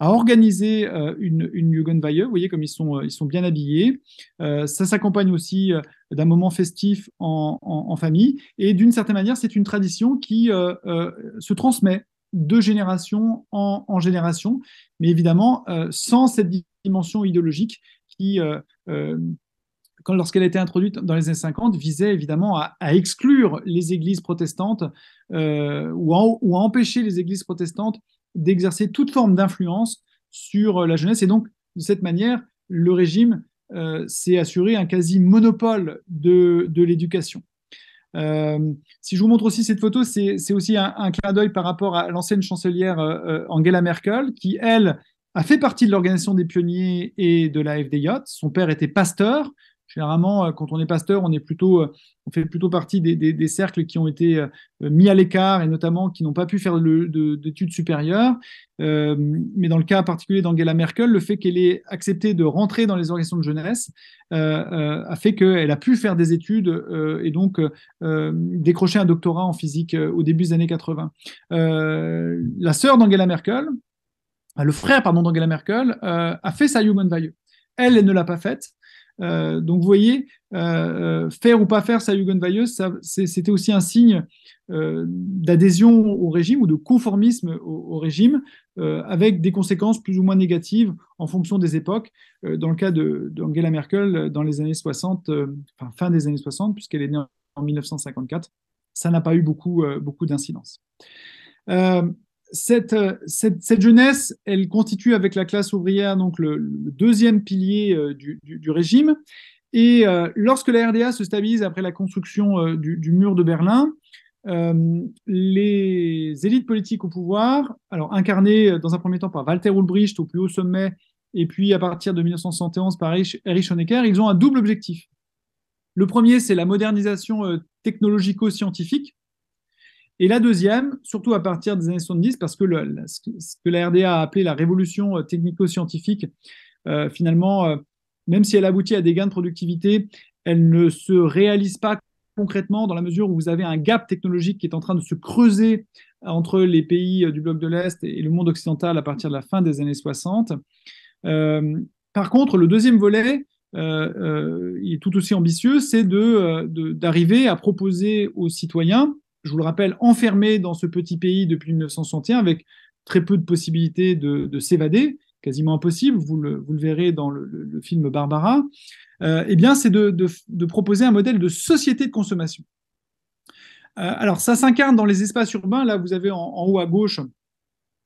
à organiser une, une Jugendweihe. Vous voyez comme ils sont, ils sont bien habillés. ça s'accompagne aussi d'un moment festif en, famille. Et d'une certaine manière, c'est une tradition qui se transmet de génération en, génération, mais évidemment euh, sans cette dimension idéologique qui, euh, euh, lorsqu'elle a été introduite dans les années 50, visait évidemment à, exclure les églises protestantes ou à, empêcher les églises protestantes d'exercer toute forme d'influence sur la jeunesse. Et donc, de cette manière, le régime s'est assuré un quasi monopole de l'éducation. Euh, si je vous montre aussi cette photo, c'est aussi un, clin d'œil par rapport à l'ancienne chancelière euh, euh, Angela Merkel, qui, elle, a fait partie de l'organisation des pionniers et de la FDJ. Son père était pasteur, Généralement, euh, quand on est pasteur, on, est plutôt, euh, on fait plutôt partie des, cercles qui ont été euh, mis à l'écart et notamment qui n'ont pas pu faire d'études supérieures. mais dans le cas particulier d'Angela Merkel, le fait qu'elle ait accepté de rentrer dans les organisations de jeunesse a fait qu'elle a pu faire des études et donc décrocher un doctorat en physique au début des années 80. la sœur d'Angela Merkel, le frère pardon d'Angela Merkel, a fait sa Human Value. Elle, elle ne l'a pas faite. Euh, donc vous voyez, euh, euh, faire ou pas faire ça sa Jugendveilleuse, c'était aussi un signe d'adhésion au régime ou de conformisme au, régime, avec des conséquences plus ou moins négatives en fonction des époques. dans le cas d'Angela Merkel, dans les années 60, enfin fin des années 60, puisqu'elle est née en, 1954, ça n'a pas eu beaucoup, beaucoup d'incidence. Euh, cette, jeunesse, elle constitue avec la classe ouvrière donc le, deuxième pilier euh, du, régime. Et euh, lorsque la RDA se stabilise après la construction du, mur de Berlin, les élites politiques au pouvoir, alors incarnées dans un premier temps par Walter Ulbricht au plus haut sommet, et puis à partir de 1971 par Erich Honecker, ils ont un double objectif. Le premier, c'est la modernisation technologico-scientifique, et la deuxième, surtout à partir des années 70, parce que ce que la RDA a appelé la révolution euh, technico-scientifique, euh, finalement, euh, même si elle aboutit à des gains de productivité, elle ne se réalise pas concrètement dans la mesure où vous avez un gap technologique qui est en train de se creuser entre les pays du bloc de l'Est et le monde occidental à partir de la fin des années 60. par contre, le deuxième volet, il est tout aussi ambitieux, c'est d'arriver de, d'arriver à proposer aux citoyens je vous le rappelle, enfermé dans ce petit pays depuis 1961 avec très peu de possibilités de, s'évader, quasiment impossible, vous le, verrez dans le, film Barbara, euh, eh bien, c'est de, proposer un modèle de société de consommation. Euh, alors, ça s'incarne dans les espaces urbains. Là, vous avez en, haut à gauche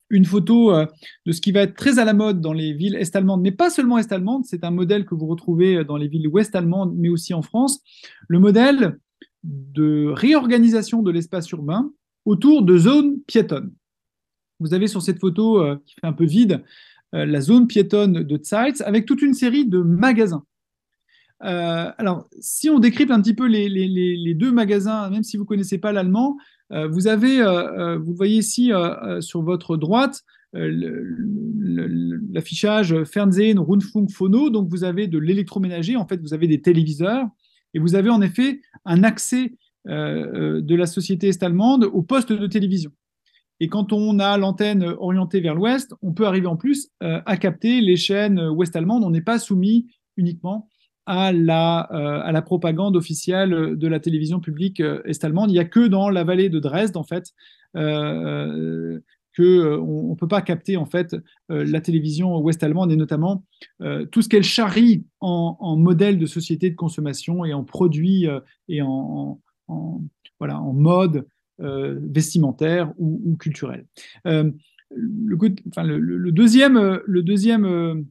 une photo euh, de ce qui va être très à la mode dans les villes est-allemandes, mais pas seulement est-allemandes, c'est un modèle que vous retrouvez dans les villes ouest-allemandes, mais aussi en France. Le modèle de réorganisation de l'espace urbain autour de zones piétonnes. Vous avez sur cette photo euh, qui fait un peu vide euh, la zone piétonne de Zeitz avec toute une série de magasins. Euh, alors, si on décrypte un petit peu les, deux magasins, même si vous ne connaissez pas l'allemand, vous avez, vous voyez ici sur votre droite, l'affichage Fernsehen, Rundfunk, Phono. Donc, vous avez de l'électroménager. En fait, vous avez des téléviseurs. Et vous avez en effet un accès euh, euh, de la société est-allemande au poste de télévision. Et quand on a l'antenne orientée vers l'ouest, on peut arriver en plus euh, à capter les chaînes ouest-allemandes. On n'est pas soumis uniquement à la, à la, propagande officielle de la télévision publique est-allemande. Il n'y a que dans la vallée de Dresde, en fait, euh, on ne peut pas capter en fait euh, la télévision ouest-allemande et notamment euh, tout ce qu'elle charrie en, modèle de société de consommation et en produits et en, voilà, en mode vestimentaire ou, culturel. Le, deuxième, le deuxième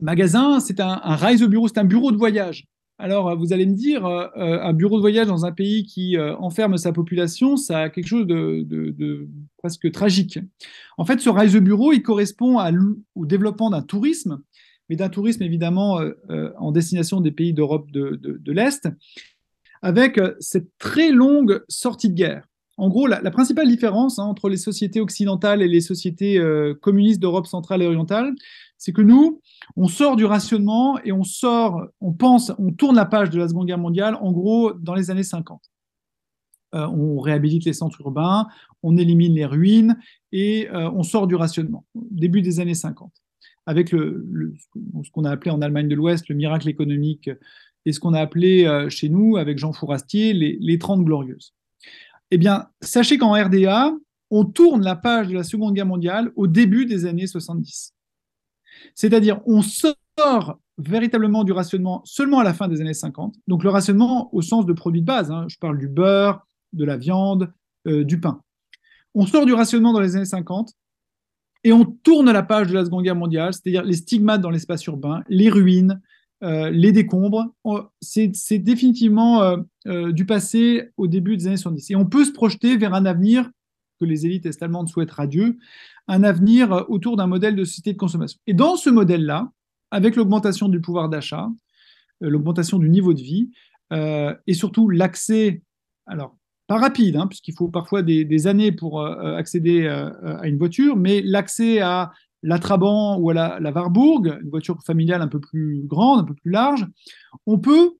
magasin, c'est un, un rise bureau, c'est un bureau de voyage. Alors, vous allez me dire, euh, euh, un bureau de voyage dans un pays qui euh, enferme sa population, ça a quelque chose de, presque tragique. En fait, ce Rise Bureau, il correspond au développement d'un tourisme, mais d'un tourisme évidemment en destination des pays d'Europe de l'Est, avec cette très longue sortie de guerre. En gros, la, principale différence hein, entre les sociétés occidentales et les sociétés euh, communistes d'Europe centrale et orientale, c'est que nous, on sort du rationnement et on sort, on pense, on tourne la page de la Seconde Guerre mondiale, en gros, dans les années 50. Euh, on réhabilite les centres urbains, on élimine les ruines et euh, on sort du rationnement, début des années 50, avec ce qu'on a appelé en Allemagne de l'Ouest le miracle économique et ce qu'on a appelé chez nous, avec Jean Fourastier, les, les 30 glorieuses. Eh bien, sachez qu'en RDA, on tourne la page de la Seconde Guerre mondiale au début des années 70. C'est-à-dire, on sort véritablement du rationnement seulement à la fin des années 50. Donc, le rationnement au sens de produits de base. Hein. Je parle du beurre, de la viande, euh, du pain. On sort du rationnement dans les années 50 et on tourne la page de la Seconde Guerre mondiale, c'est-à-dire les stigmates dans l'espace urbain, les ruines, euh, les décombres. C'est définitivement euh, euh, du passé au début des années 70. Et on peut se projeter vers un avenir que les élites est-allemandes souhaitent radieux, un avenir autour d'un modèle de société de consommation. Et dans ce modèle-là, avec l'augmentation du pouvoir d'achat, l'augmentation du niveau de vie, et surtout l'accès, alors pas rapide, hein, puisqu'il faut parfois des années pour accéder à une voiture, mais l'accès à la Trabant ou la, Warburg, une voiture familiale un peu plus grande, un peu plus large, on peut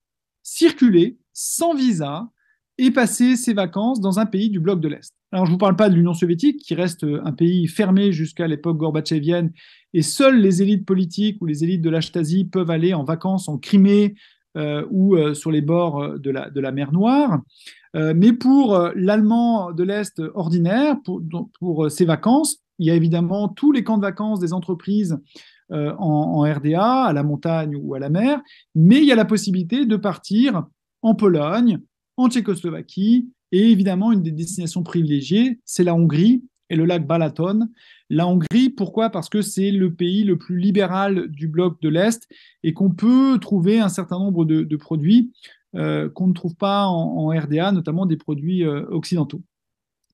circuler sans visa et passer ses vacances dans un pays du bloc de l'Est. Alors je ne vous parle pas de l'Union soviétique, qui reste euh, un pays fermé jusqu'à l'époque gorbatchevienne, et seules les élites politiques ou les élites de la peuvent aller en vacances en Crimée euh, ou euh, sur les bords de la, mer Noire. mais pour l'Allemand de l'Est ordinaire, pour ses vacances, il y a évidemment tous les camps de vacances des entreprises euh, en, RDA, à la montagne ou à la mer, mais il y a la possibilité de partir en Pologne, en Tchécoslovaquie, et évidemment, une des destinations privilégiées, c'est la Hongrie et le lac Balaton. La Hongrie, pourquoi Parce que c'est le pays le plus libéral du bloc de l'Est et qu'on peut trouver un certain nombre de, produits euh, qu'on ne trouve pas en, RDA, notamment des produits euh, occidentaux.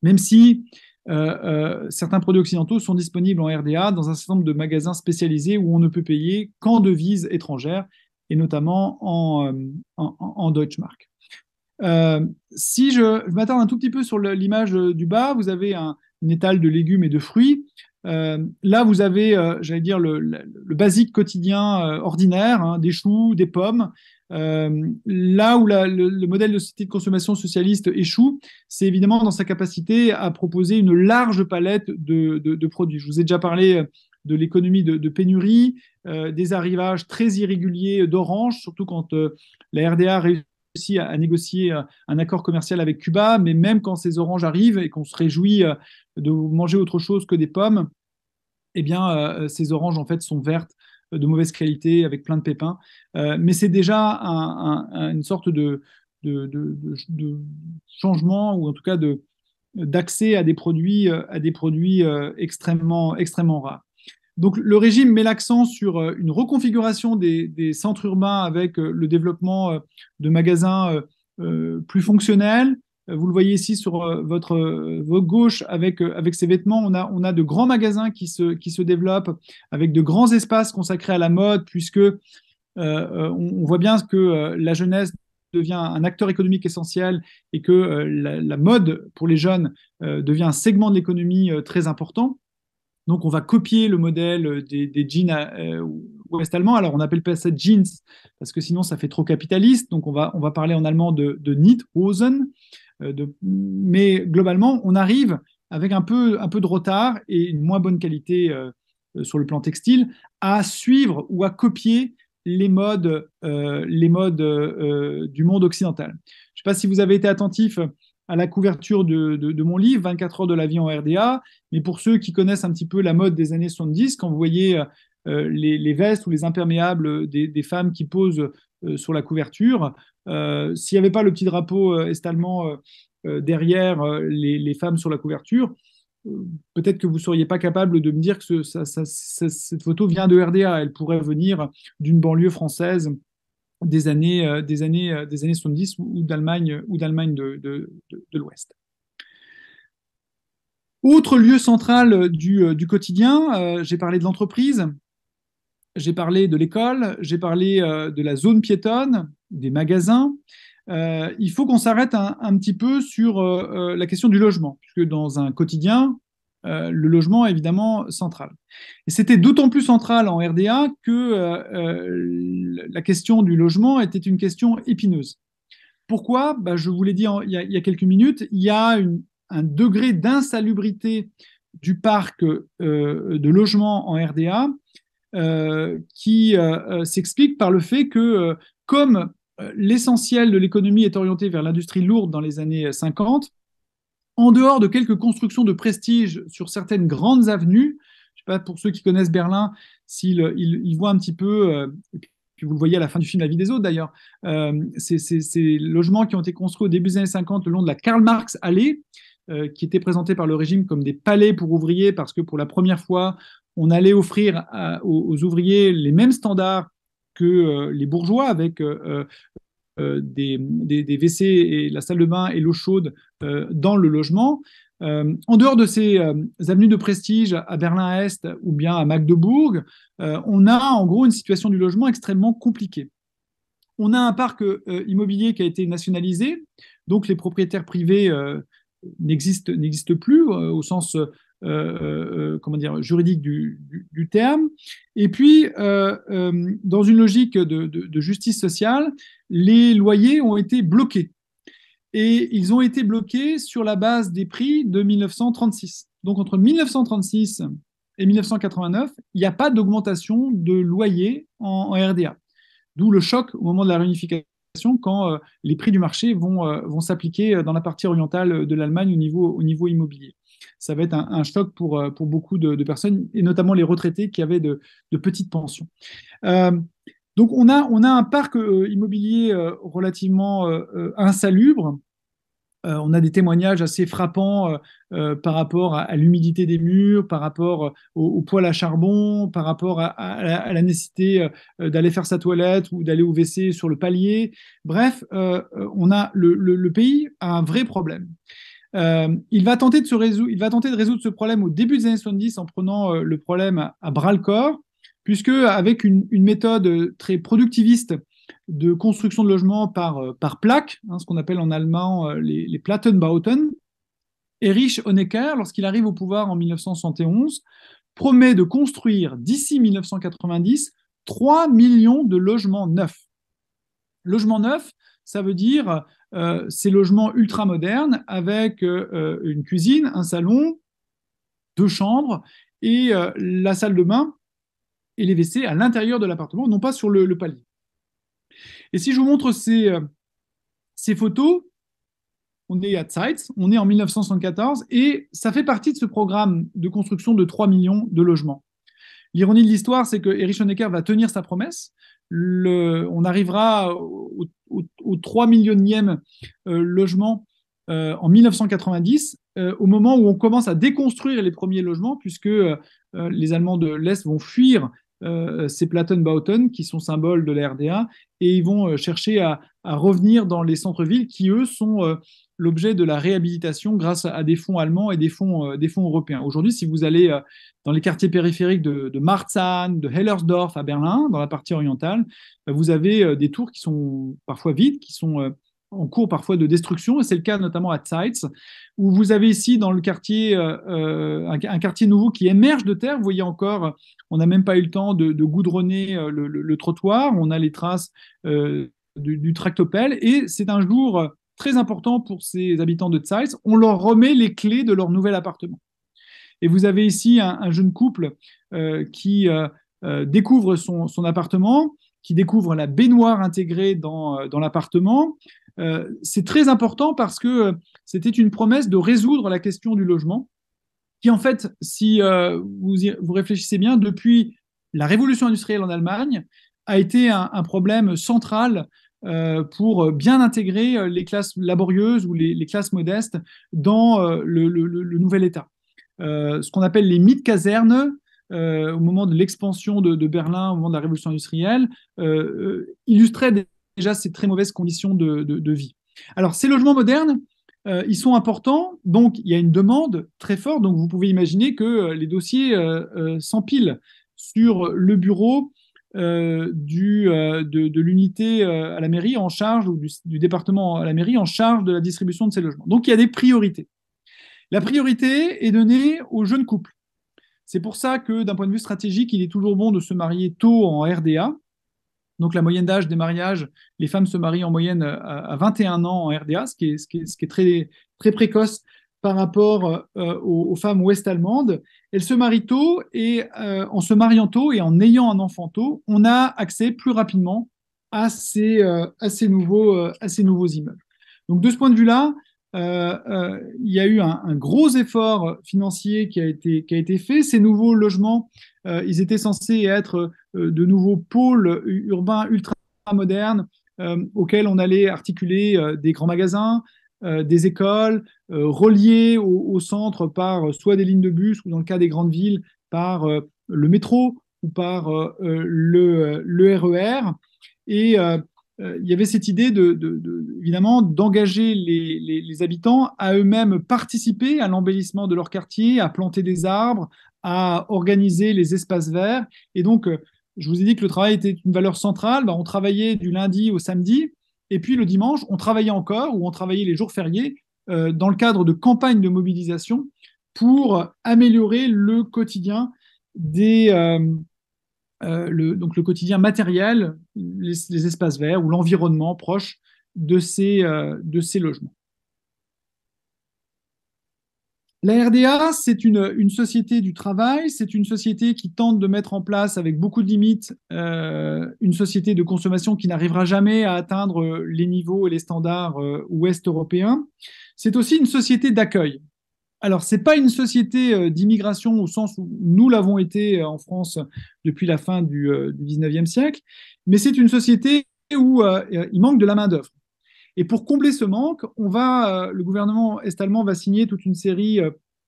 Même si euh, euh, certains produits occidentaux sont disponibles en RDA dans un certain nombre de magasins spécialisés où on ne peut payer qu'en devises étrangères et notamment en, euh, en, si je, m'attarde un tout petit peu sur l'image du bas, vous avez un, étal de légumes et de fruits. là, vous avez, j'allais dire, le, basique quotidien ordinaire, hein, des choux, des pommes, euh, là où le, modèle de société de consommation socialiste échoue, c'est évidemment dans sa capacité à proposer une large palette de, produits. Je vous ai déjà parlé euh, de l'économie de, pénurie, euh, des arrivages très irréguliers d'oranges, surtout quand la RDA réussit à, à, négocier un accord commercial avec Cuba, mais même quand ces oranges arrivent et qu'on se réjouit de manger autre chose que des pommes, eh bien, ces oranges en fait sont vertes de mauvaise qualité, avec plein de pépins. Euh, mais c'est déjà une sorte de, changement ou en tout cas d'accès à des produits, euh, à des produits euh, extrêmement, extrêmement rares. Donc le régime met l'accent sur une reconfiguration des, des, centres urbains avec le développement de magasins plus fonctionnels, vous le voyez ici sur euh, votre, euh, gauche avec, euh, avec ces vêtements. On a, on a de grands magasins qui se, qui se développent avec de grands espaces consacrés à la mode, puisque on, voit bien que la jeunesse devient un acteur économique essentiel et que la, mode pour les jeunes devient un segment de l'économie très important. Donc on va copier le modèle des, jeans ouest allemand. Alors, on appelle pas ça jeans parce que sinon ça fait trop capitaliste. Donc, on va, on va parler en allemand de, de euh, de... mais globalement, on arrive avec un peu, un peu de retard et une moins bonne qualité euh, euh, sur le plan textile à suivre ou à copier les modes, les modes du monde occidental. Je ne sais pas si vous avez été attentif à la couverture de, de, mon livre, 24 heures de la vie en RDA, mais pour ceux qui connaissent un petit peu la mode des années 70, quand vous voyez les, vestes ou les imperméables des, des femmes qui posent euh, sur la couverture. Euh, s'il n'y avait pas le petit drapeau euh, est-allemand derrière les, femmes sur la couverture, peut-être que vous ne seriez pas capable de me dire que cette photo vient de RDA. Elle pourrait venir d'une banlieue française des années, des années, des années 70 ou d'Allemagne ou d'Allemagne de, de, l'Ouest. Autre lieu central du, quotidien, j'ai parlé de l'entreprise, j'ai parlé de l'école, j'ai parlé euh, de la zone piétonne, des magasins. Euh, il faut qu'on s'arrête un, petit peu sur euh, la question du logement, puisque dans un quotidien, le logement est évidemment central. Et c'était d'autant plus central en RDA que la question du logement était une question épineuse. Pourquoi bah, Je vous l'ai dit il, y a, quelques minutes, il y a un degré d'insalubrité du parc de logement en RDA euh, qui euh, euh, s'explique par le fait que, comme l'essentiel de l'économie est orienté vers l'industrie lourde dans les années 50, en dehors de quelques constructions de prestige sur certaines grandes avenues, je sais pas pour ceux qui connaissent Berlin, s'ils voient un petit peu, puis vous le voyez à la fin du film La vie des autres d'ailleurs, ces logements qui ont été construits au début des années 50 le long de la Karl Marx Allée, qui étaient présentés par le régime comme des palais pour ouvriers parce que pour la première fois, on allait offrir aux, ouvriers les mêmes standards que euh, les bourgeois avec euh, euh, des, des, WC et la salle de bain et l'eau chaude dans le logement. en dehors de ces avenues de prestige à Berlin-Est ou bien à Magdebourg, on a en gros une situation du logement extrêmement compliquée. On a un parc immobilier qui a été nationalisé, donc les propriétaires privés n'existent plus au sens euh, euh, euh, comment dire, juridique du, terme. Et puis, dans une logique de, justice sociale, les loyers ont été bloqués. Et ils ont été bloqués sur la base des prix de 1936. Donc entre 1936 et 1989, il n'y a pas d'augmentation de loyers en, RDA. D'où le choc au moment de la réunification quand les prix du marché vont, vont s'appliquer dans la partie orientale de l'Allemagne au niveau, au niveau immobilier ça va être un, choc pour, euh, pour beaucoup de, personnes, et notamment les retraités qui avaient de, petites pensions. Euh, donc on a, on a un parc euh, immobilier relativement insalubre. on a des témoignages assez frappants par rapport à, l'humidité des murs, par rapport au, poêle à charbon, par rapport à, la, nécessité d'aller faire sa toilette ou d'aller au WC sur le palier. Bref, on a le pays a un vrai problème. Euh, il, va tenter de se résoudre, il va tenter de résoudre ce problème au début des années 70 en prenant euh, le problème à, bras le corps, puisque avec une, méthode euh, très productiviste de construction de logements par, par plaque, hein, ce qu'on appelle en allemand les, les Plattenbauten, Erich Honecker, lorsqu'il arrive au pouvoir en 1971, promet de construire d'ici 1990 3 millions de logements neufs. Logements neufs, ça veut dire euh, ces logements ultra modernes avec euh, euh, une cuisine, un salon, deux chambres et la salle de bain et les WC à l'intérieur de l'appartement, non pas sur le, palier. Et si je vous montre ces, photos, on est à Zeitz, on est en 1974 et ça fait partie de ce programme de construction de 3 millions de logements. L'ironie de l'histoire, c'est que Erich Honecker va tenir sa promesse le, on arrivera au, 3 millionième euh, logement euh, en 1990, euh, au moment où on commence à déconstruire les premiers logements, puisque les Allemands de l'Est vont fuir euh, ces Plattenbauten qui sont symboles de la RDA et ils vont euh, chercher à, revenir dans les centres-villes qui, eux, sont euh, l'objet de la réhabilitation grâce à des fonds allemands et des fonds, des fonds européens. Aujourd'hui, si vous allez dans les quartiers périphériques de, de Marzahn, de Hellersdorf à Berlin, dans la partie orientale, vous avez des tours qui sont parfois vides, qui sont en cours parfois de destruction, et c'est le cas notamment à Zeitz, où vous avez ici dans le quartier euh, euh, un, quartier nouveau qui émerge de terre. Vous voyez encore, on n'a même pas eu le temps de, goudronner euh, le, trottoir, on a les traces du, tractopelle, et c'est un jour très important pour ces habitants de Zeitz. On leur remet les clés de leur nouvel appartement. Et vous avez ici un, jeune couple qui découvre son appartement qui découvre la baignoire intégrée dans, euh, l'appartement. Euh, c'est très important parce que euh, c'était une promesse de résoudre la question du logement, qui en fait, si vous, réfléchissez bien, depuis la révolution industrielle en Allemagne, a été un, problème central pour bien intégrer les classes laborieuses ou les, classes modestes dans le, nouvel État. ce qu'on appelle les mythes casernes, euh, au moment de l'expansion de, Berlin, au moment de la révolution industrielle, euh, euh, illustrait déjà ces très mauvaises conditions de, vie. Alors, ces logements modernes, ils sont importants, donc il y a une demande très forte. Donc vous pouvez imaginer que les dossiers s'empilent sur le bureau de, l'unité à la mairie en charge ou du, du, département à la mairie en charge de la distribution de ces logements. Donc il y a des priorités. La priorité est donnée aux jeunes couples. C'est pour ça que d'un point de vue stratégique, il est toujours bon de se marier tôt en RDA. Donc la moyenne d'âge des mariages, les femmes se marient en moyenne à 21 ans en RDA, ce qui est, très, très précoce par rapport euh, aux, femmes ouest allemandes. Elles se marient tôt et euh, en se mariant tôt et en ayant un enfant tôt, on a accès plus rapidement à ces euh, nouveaux immeubles. Donc de ce point de vue-là, euh, euh, il y a eu un, gros effort financier qui a été, qui a été fait. Ces nouveaux logements, euh, ils étaient censés être de nouveaux pôles urbains ultra modernes auxquels on allait articuler des grands magasins, des écoles, reliés au, centre par soit des lignes de bus ou dans le cas des grandes villes par le métro ou par le, RER. E Et euh, euh, il y avait cette idée de, évidemment d'engager les, habitants à eux-mêmes participer à l'embellissement de leur quartier, à planter des arbres, à organiser les espaces verts. Et donc, euh, je vous ai dit que le travail était une valeur centrale. Ben, on travaillait du lundi au samedi, et puis le dimanche, on travaillait encore ou on travaillait les jours fériés euh, dans le cadre de campagnes de mobilisation pour améliorer le quotidien des euh, le, donc le quotidien matériel, les, espaces verts ou l'environnement proche de ces, euh, logements. La RDA, c'est une, société du travail, c'est une société qui tente de mettre en place, avec beaucoup de limites, euh, une société de consommation qui n'arrivera jamais à atteindre les niveaux et les standards ouest européens. C'est aussi une société d'accueil. Alors, ce n'est pas une société euh, d'immigration au sens où nous l'avons été euh, en France depuis la fin du, XIXe euh, 19e siècle, mais c'est une société où il manque de la main-d'œuvre. Et pour combler ce manque, on va, le gouvernement est-allemand va signer toute une série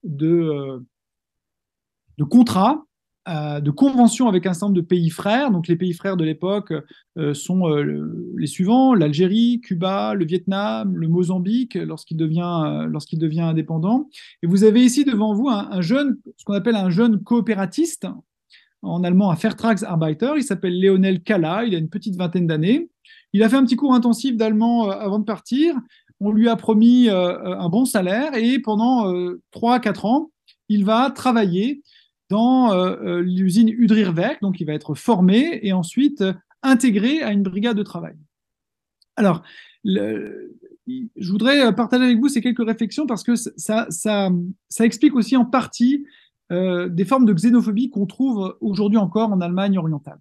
de, de contrats euh, de conventions avec un certain nombre de pays frères. Donc les pays frères de l'époque euh, sont euh, les suivants, l'Algérie, Cuba, le Vietnam, le Mozambique, lorsqu'il devient, lorsqu'il devient indépendant. Et vous avez ici devant vous un, jeune, ce qu'on appelle un jeune coopératiste, en allemand un arbiter il s'appelle Léonel Kala, il a une petite vingtaine d'années. Il a fait un petit cours intensif d'allemand avant de partir. On lui a promis un bon salaire et pendant 3-4 ans, il va travailler dans euh, euh, l'usine Udrirwerk, donc il va être formé et ensuite euh, intégré à une brigade de travail. Alors, je voudrais partager avec vous ces quelques réflexions parce que ça, ça, ça explique aussi en partie des formes de xénophobie qu'on trouve aujourd'hui encore en Allemagne orientale.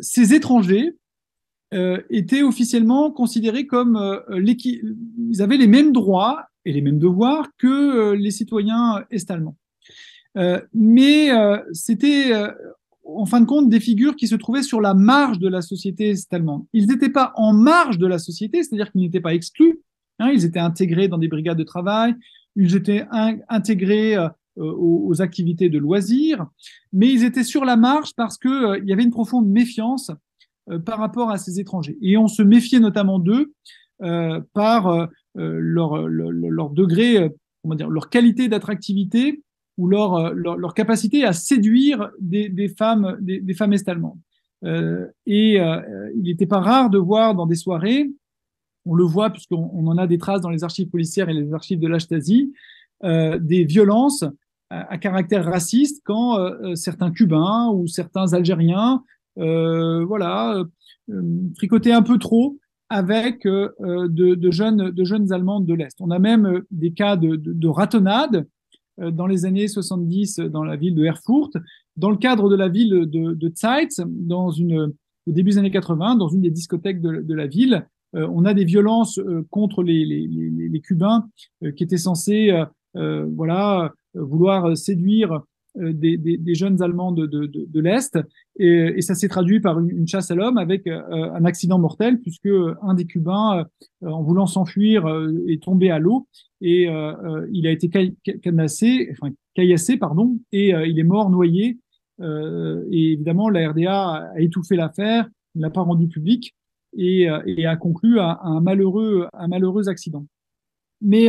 ces étrangers étaient officiellement considérés comme ils avaient les mêmes droits et les mêmes devoirs que les citoyens est-allemands. Euh, mais euh, c'était euh, en fin de compte des figures qui se trouvaient sur la marge de la société allemande. Ils n'étaient pas en marge de la société, c'est-à-dire qu'ils n'étaient pas exclus. Hein, ils étaient intégrés dans des brigades de travail, ils étaient intégrés aux, activités de loisirs, mais ils étaient sur la marge parce qu'il il y avait une profonde méfiance par rapport à ces étrangers. Et on se méfiait notamment d'eux par leur, leur, degré, comment dire, leur qualité d'attractivité ou euh, leur, leur, capacité à séduire des, des femmes, des, des, femmes est allemandes. Euh, et euh, il n'était pas rare de voir dans des soirées, on le voit puisqu'on en a des traces dans les archives policières et les archives de l'Astasi, euh, des violences à, caractère raciste quand euh, certains Cubains ou certains Algériens, voilà, fricotaient un peu trop avec de, de, jeunes, de jeunes Allemandes de l'Est. On a même des cas de, de, euh, dans les années 70 euh, dans la ville de Erfurt, dans le cadre de la ville de, de Zeitz, dans une, au début des années 80, dans une des discothèques de, de la ville. Euh, on a des violences contre les, les, les, les Cubains qui étaient censés voilà, vouloir séduire euh, des, des, des, jeunes Allemands de, de, de, de l'Est. Et, et, ça s'est traduit par une, chasse à l'homme avec euh, un accident mortel, puisque euh, un des Cubains, en voulant s'enfuir, est tombé à l'eau et il a été canassé, enfin, caillassé, pardon, et il est mort noyé. et évidemment, la RDA a étouffé l'affaire, ne l'a pas rendu public, et, et a conclu à, un, malheureux, un malheureux accident. Mais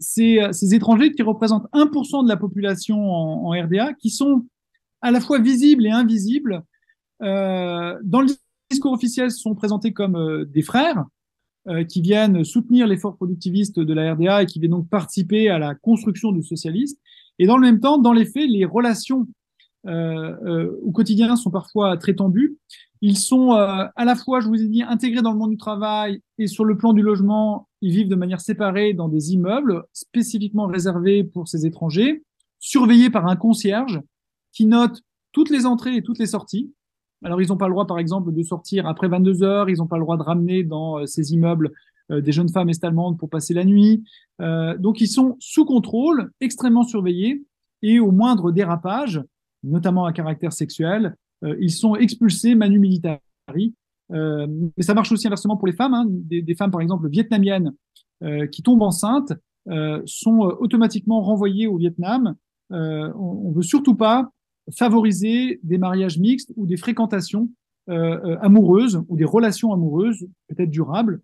ces, euh, ces, étrangers qui représentent 1% de la population en, RDA, qui sont à la fois visibles et invisibles. Euh, dans le discours officiel, sont présentés comme euh, des frères euh, qui viennent soutenir l'effort productiviste de la RDA et qui viennent donc participer à la construction du socialisme. Et dans le même temps, dans les faits, les relations euh, au quotidien sont parfois très tendues. Ils sont à la fois, je vous ai dit, intégrés dans le monde du travail et sur le plan du logement ils vivent de manière séparée dans des immeubles spécifiquement réservés pour ces étrangers, surveillés par un concierge qui note toutes les entrées et toutes les sorties. Alors, ils n'ont pas le droit, par exemple, de sortir après 22 heures. Ils n'ont pas le droit de ramener dans euh, ces immeubles euh, des jeunes femmes est-allemandes pour passer la nuit. Euh, donc, ils sont sous contrôle, extrêmement surveillés, et au moindre dérapage, notamment à caractère sexuel, ils sont expulsés manu militari euh, mais ça marche aussi inversement pour les femmes. Hein. Des, femmes, par exemple, vietnamiennes euh, qui tombent enceintes euh, sont automatiquement renvoyées au Vietnam. on ne veut surtout pas favoriser des mariages mixtes ou des fréquentations amoureuses ou des relations amoureuses, peut-être durables,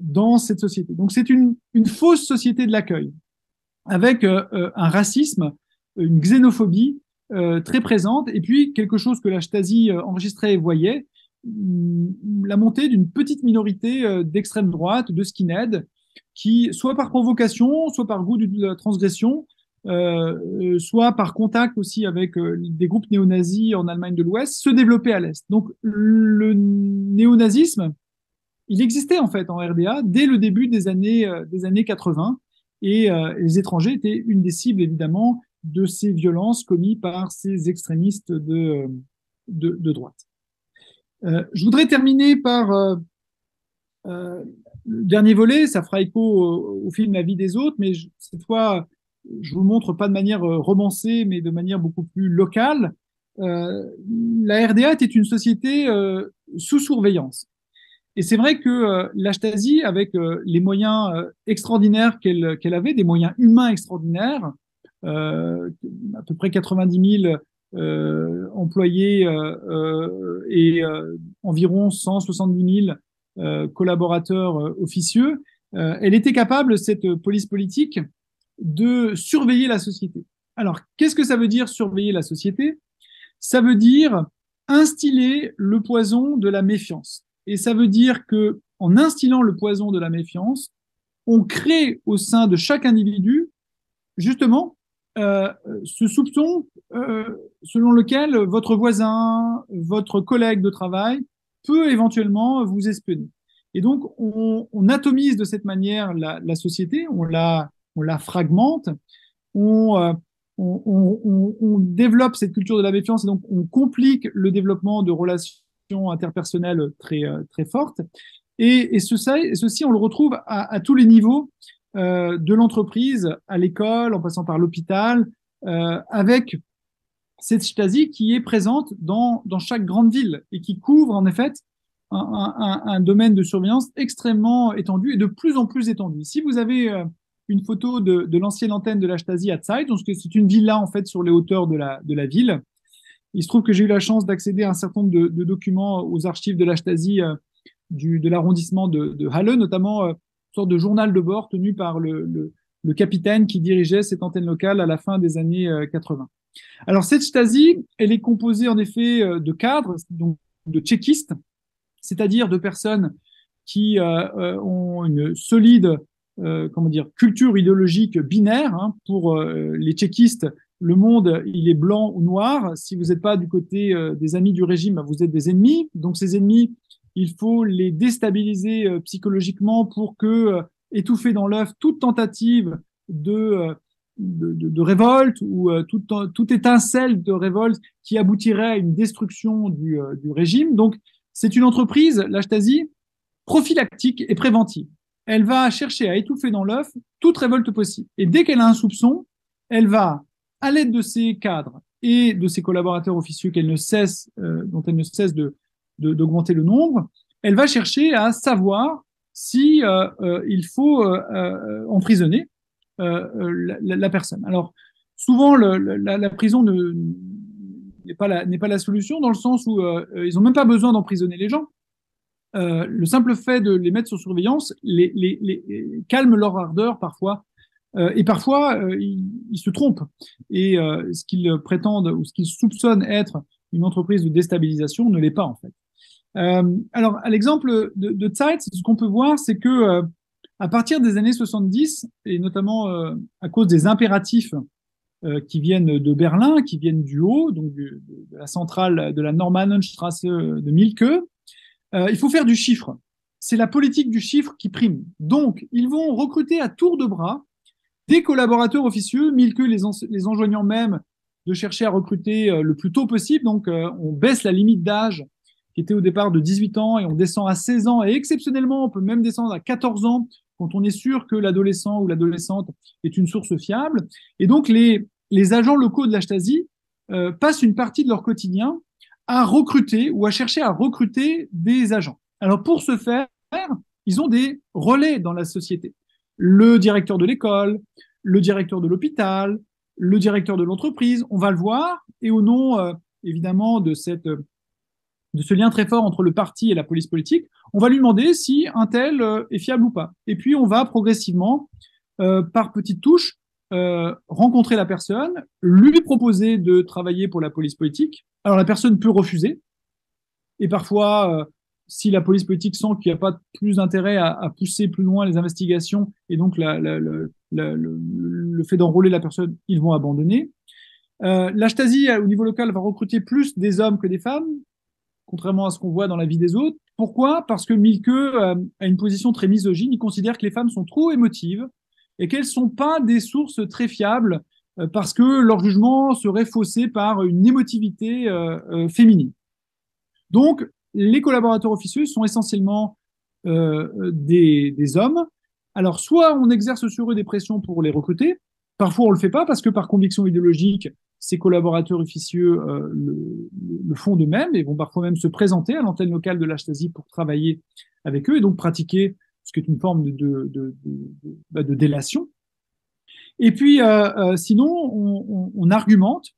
dans cette société. Donc c'est une, une, fausse société de l'accueil, avec un racisme, une xénophobie très présente, et puis quelque chose que la Stasi enregistrait et voyait, la montée d'une petite minorité euh, d'extrême droite, de skinhead, qui, soit par provocation, soit par goût de la transgression, euh, euh, soit par contact aussi avec des groupes néo en Allemagne de l'Ouest, se développait à l'Est. Donc le néonazisme, il existait en fait en RDA dès le début des années, des années 80, et les étrangers étaient une des cibles évidemment de ces violences commises par ces extrémistes de droite. Euh, je voudrais terminer par euh, euh, le dernier volet, ça fera écho au, film La vie des autres, mais cette fois, je vous le montre pas de manière romancée, mais de manière beaucoup plus locale. la RDA était une société sous surveillance. Et c'est vrai que l'Astasie, avec les moyens extraordinaires qu'elle avait, des moyens humains extraordinaires, à peu près 90 000 euh, employés euh, euh, et environ 170 000 collaborateurs officieux, elle était capable, cette police politique, de surveiller la société. Alors, qu'est-ce que ça veut dire surveiller la société Ça veut dire instiller le poison de la méfiance. Et ça veut dire que, en instillant le poison de la méfiance, on crée au sein de chaque individu, justement, euh, euh, ce soupçon euh, selon lequel votre voisin, votre collègue de travail peut éventuellement vous espionner. Et donc, on, atomise de cette manière la, société, on la, on la fragmente, on, on, développe cette culture de la méfiance et donc on complique le développement de relations interpersonnelles très, très fortes. Et, et ceci, on le retrouve à, à tous les niveaux euh, de l'entreprise à l'école, en passant par l'hôpital, euh, avec cette Stasi qui est présente dans, dans, chaque grande ville et qui couvre en effet un, domaine de surveillance extrêmement étendu et de plus en plus étendu. Si vous avez euh, une photo de, l'ancienne antenne de la Stasi à Zeit, donc c'est une villa en fait sur les hauteurs de la, de la ville. Il se trouve que j'ai eu la chance d'accéder à un certain nombre de, documents aux archives de la Stasi du, de l'arrondissement de, Halle, notamment sorte de journal de bord tenu par le, capitaine qui dirigeait cette antenne locale à la fin des années 80. Euh, Alors cette Stasi, elle est composée en effet euh, de cadres, donc de tchéquistes, c'est-à-dire de personnes qui euh, ont une solide comment dire, culture idéologique binaire. Hein. pour les tchéquistes, le monde, il est blanc ou noir. Si vous n'êtes pas du côté des amis du régime, vous êtes des ennemis. Donc ces ennemis, il faut les déstabiliser euh, psychologiquement pour que, euh, étouffer dans l'œuf toute tentative de, euh, de, révolte ou toute, étincelle de révolte qui aboutirait à une destruction du, régime. Donc, c'est une entreprise, Stasi prophylactique et préventive. Elle va chercher à étouffer dans l'œuf toute révolte possible. Et dès qu'elle a un soupçon, elle va, à l'aide de ses cadres et de ses collaborateurs officieux qu'elle ne cesse, dont elle ne cesse de, d'augmenter le nombre, elle va chercher à savoir si euh, euh, il faut euh, emprisonner la, personne. Alors souvent la, prison n'est pas la, pas la solution dans le sens où ils n'ont même pas besoin d'emprisonner les gens. le simple fait de les mettre sous surveillance les, calme leur ardeur parfois et parfois, ils, se trompent. Et ce qu'ils prétendent ou ce qu'ils soupçonnent être une entreprise de déstabilisation ne l'est pas en fait. Euh, alors, à l'exemple de, de ce qu'on peut voir, c'est que euh, à partir des années 70, et notamment euh, à cause des impératifs qui viennent de Berlin, qui viennent du haut, donc de, la centrale de la Normannenstrasse de Milke, il faut faire du chiffre. C'est la politique du chiffre qui prime. Donc, ils vont recruter à tour de bras des collaborateurs officieux, Milke les, les enjoignant même de chercher à recruter le plus tôt possible. Donc, on baisse la limite d'âge qui était au départ de 18 ans et on descend à 16 ans et exceptionnellement, on peut même descendre à 14 ans quand on est sûr que l'adolescent ou l'adolescente est une source fiable. Et donc, les, les agents locaux de l'Achtasi euh, passent une partie de leur quotidien à recruter ou à chercher à recruter des agents. Alors, pour ce faire, ils ont des relais dans la société. Le directeur de l'école, le directeur de l'hôpital, le directeur de l'entreprise, on va le voir, et au nom, euh, évidemment, de cette euh, de ce lien très fort entre le parti et la police politique, on va lui demander si un tel euh, est fiable ou pas. Et puis on va progressivement, euh, par petites touches, euh, rencontrer la personne, lui proposer de travailler pour la police politique. Alors la personne peut refuser, et parfois, si la police politique sent qu'il n'y a pas plus d'intérêt à, pousser plus loin les investigations, et donc le, fait d'enrôler la personne, ils vont abandonner. Euh, au niveau local, va recruter plus des hommes que des femmes contrairement à ce qu'on voit dans la vie des autres. Pourquoi Parce que Milke euh, a une position très misogyne. Il considère que les femmes sont trop émotives et qu'elles ne sont pas des sources très fiables euh, parce que leur jugement serait faussé par une émotivité euh, féminine. Donc, les collaborateurs officieux sont essentiellement des, des hommes. Alors, soit on exerce sur eux des pressions pour les recruter, Parfois, on le fait pas parce que par conviction idéologique, ses collaborateurs officieux euh, le, font de même et vont parfois même se présenter à l'antenne locale de l'Astasie pour travailler avec eux et donc pratiquer ce qui est une forme de, bah, délation. Et puis, euh, euh, sinon, on, argumente.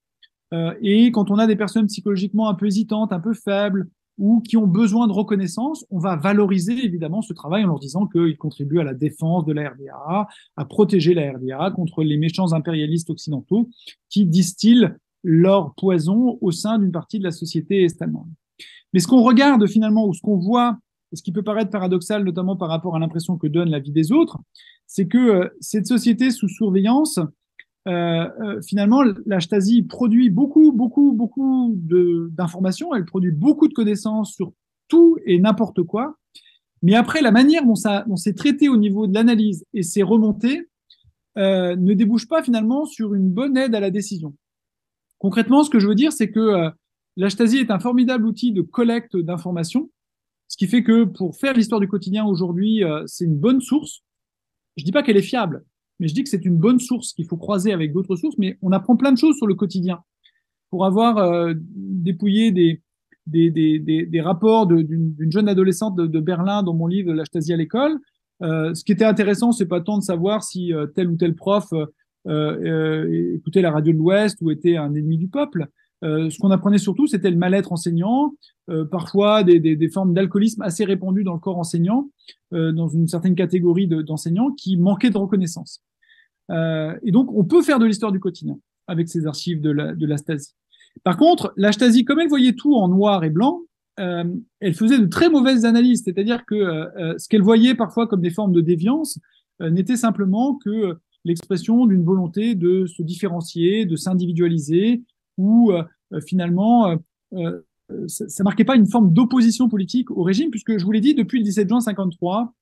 et quand on a des personnes psychologiquement un peu hésitantes, un peu faibles, ou qui ont besoin de reconnaissance, on va valoriser évidemment ce travail en leur disant qu'ils contribuent à la défense de la RDA, à protéger la RDA contre les méchants impérialistes occidentaux qui distillent leur poison au sein d'une partie de la société est-allemande. Mais ce qu'on regarde finalement, ou ce qu'on voit, ce qui peut paraître paradoxal notamment par rapport à l'impression que donne la vie des autres, c'est que euh, cette société sous surveillance, euh, euh, finalement, la Stasi produit beaucoup, beaucoup, beaucoup d'informations, elle produit beaucoup de connaissances sur tout et n'importe quoi. Mais après, la manière dont, ça, dont c'est traité au niveau de l'analyse et c'est remonté euh, ne débouche pas finalement sur une bonne aide à la décision. Concrètement, ce que je veux dire, c'est que euh, la Stasi est un formidable outil de collecte d'informations, ce qui fait que pour faire l'histoire du quotidien aujourd'hui, c'est une bonne source. Je ne dis pas qu'elle est fiable, mais je dis que c'est une bonne source qu'il faut croiser avec d'autres sources, mais on apprend plein de choses sur le quotidien. Pour avoir euh, dépouillé des, des, rapports d'une jeune adolescente de, Berlin dans mon livre L'Astasie à l'école, euh, ce qui était intéressant, c'est pas tant de savoir si euh, tel ou tel prof écoutait la radio de l'Ouest ou était un ennemi du peuple, euh, ce qu'on apprenait surtout, c'était le mal-être enseignant, euh, parfois des, formes d'alcoolisme assez répandues dans le corps enseignant, euh, dans une certaine catégorie d'enseignants qui manquaient de reconnaissance. et donc, on peut faire de l'histoire du quotidien avec ces archives de la, de la Par contre, la comme elle voyait tout en noir et blanc, elle faisait de très mauvaises analyses, c'est-à-dire que ce qu'elle voyait parfois comme des formes de déviance n'était simplement que l'expression d'une volonté de se différencier, de s'individualiser, où euh, finalement euh, euh, ça, marquait pas une forme d'opposition politique au régime, puisque je vous l'ai dit, depuis le 17 juin 53,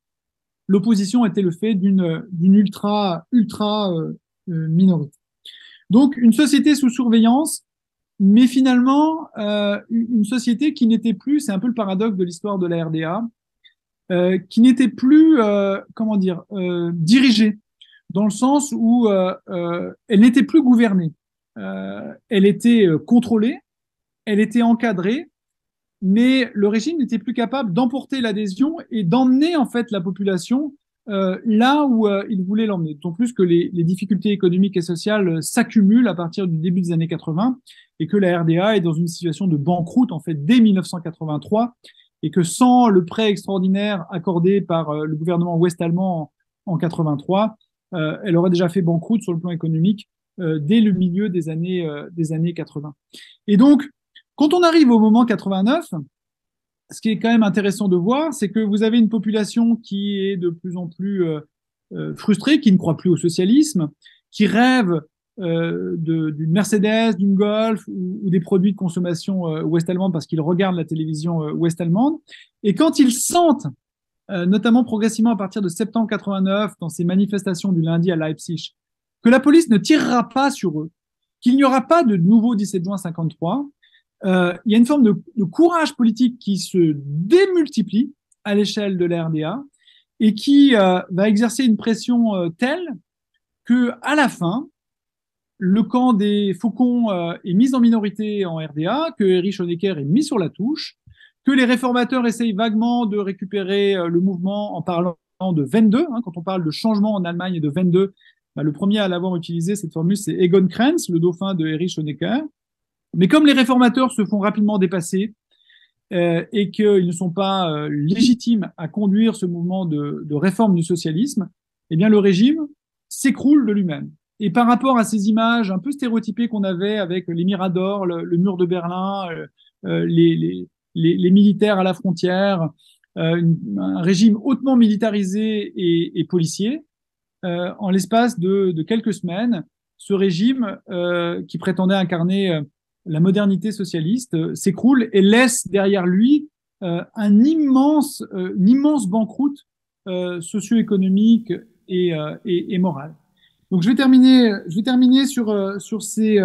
l'opposition était le fait d'une d'une ultra ultra minorité. Donc une société sous surveillance, mais finalement une société qui n'était plus, c'est un peu le paradoxe de l'histoire de la RDA, qui n'était plus, comment dire, dirigée, dans le sens où elle n'était plus gouvernée. Euh, elle était euh, contrôlée, elle était encadrée, mais le régime n'était plus capable d'emporter l'adhésion et d'emmener en fait la population euh, là où il voulait l'emmener. D'autant plus que les, difficultés économiques et sociales s'accumulent à partir du début des années 80 et que la RDA est dans une situation de banqueroute en fait dès 1983 et que sans le prêt extraordinaire accordé par le gouvernement ouest allemand en 83, elle aurait déjà fait banqueroute sur le plan économique euh, dès le milieu des années, euh, des années 80. Et donc, quand on arrive au moment 89, ce qui est quand même intéressant de voir, c'est que vous avez une population qui est de plus en plus euh, frustrée, qui ne croit plus au socialisme, qui rêve d'une Mercedes, d'une Golf ou, des produits de consommation ouest-allemande parce qu'ils regardent la télévision ouest-allemande. Et quand ils sentent, notamment progressivement à partir de septembre 89, dans ces manifestations du lundi à Leipzig, que la police ne tirera pas sur eux, qu'il n'y aura pas de nouveau 17 juin 53. il y a une forme de, courage politique qui se démultiplie à l'échelle de la RDA et qui euh, va exercer une pression euh, telle que, à la fin, le camp des faucons euh, est mis en minorité en RDA, que Erich Honecker est mis sur la touche, que les réformateurs essayent vaguement de récupérer le mouvement en parlant de 22. Hein, quand on parle de changement en Allemagne de 22, bah, le premier à l'avoir utilisé, cette formule, c'est Egon Krenz, le dauphin de Erich Honecker. Mais comme les réformateurs se font rapidement dépasser euh, et qu'ils ne sont pas euh, légitimes à conduire ce mouvement de, réforme du socialisme, eh bien le régime s'écroule de lui-même. Et par rapport à ces images un peu stéréotypées qu'on avait avec les miradors, le, mur de Berlin, euh, les, militaires à la frontière, un régime hautement militarisé et policier, euh, en l'espace de, de, quelques semaines, ce régime euh, qui prétendait incarner euh, la modernité socialiste s'écroule et laisse derrière lui un immense, une immense banqueroute socio-économique et, et, et, morale. Donc je vais terminer, je vais terminer sur, sur, ces,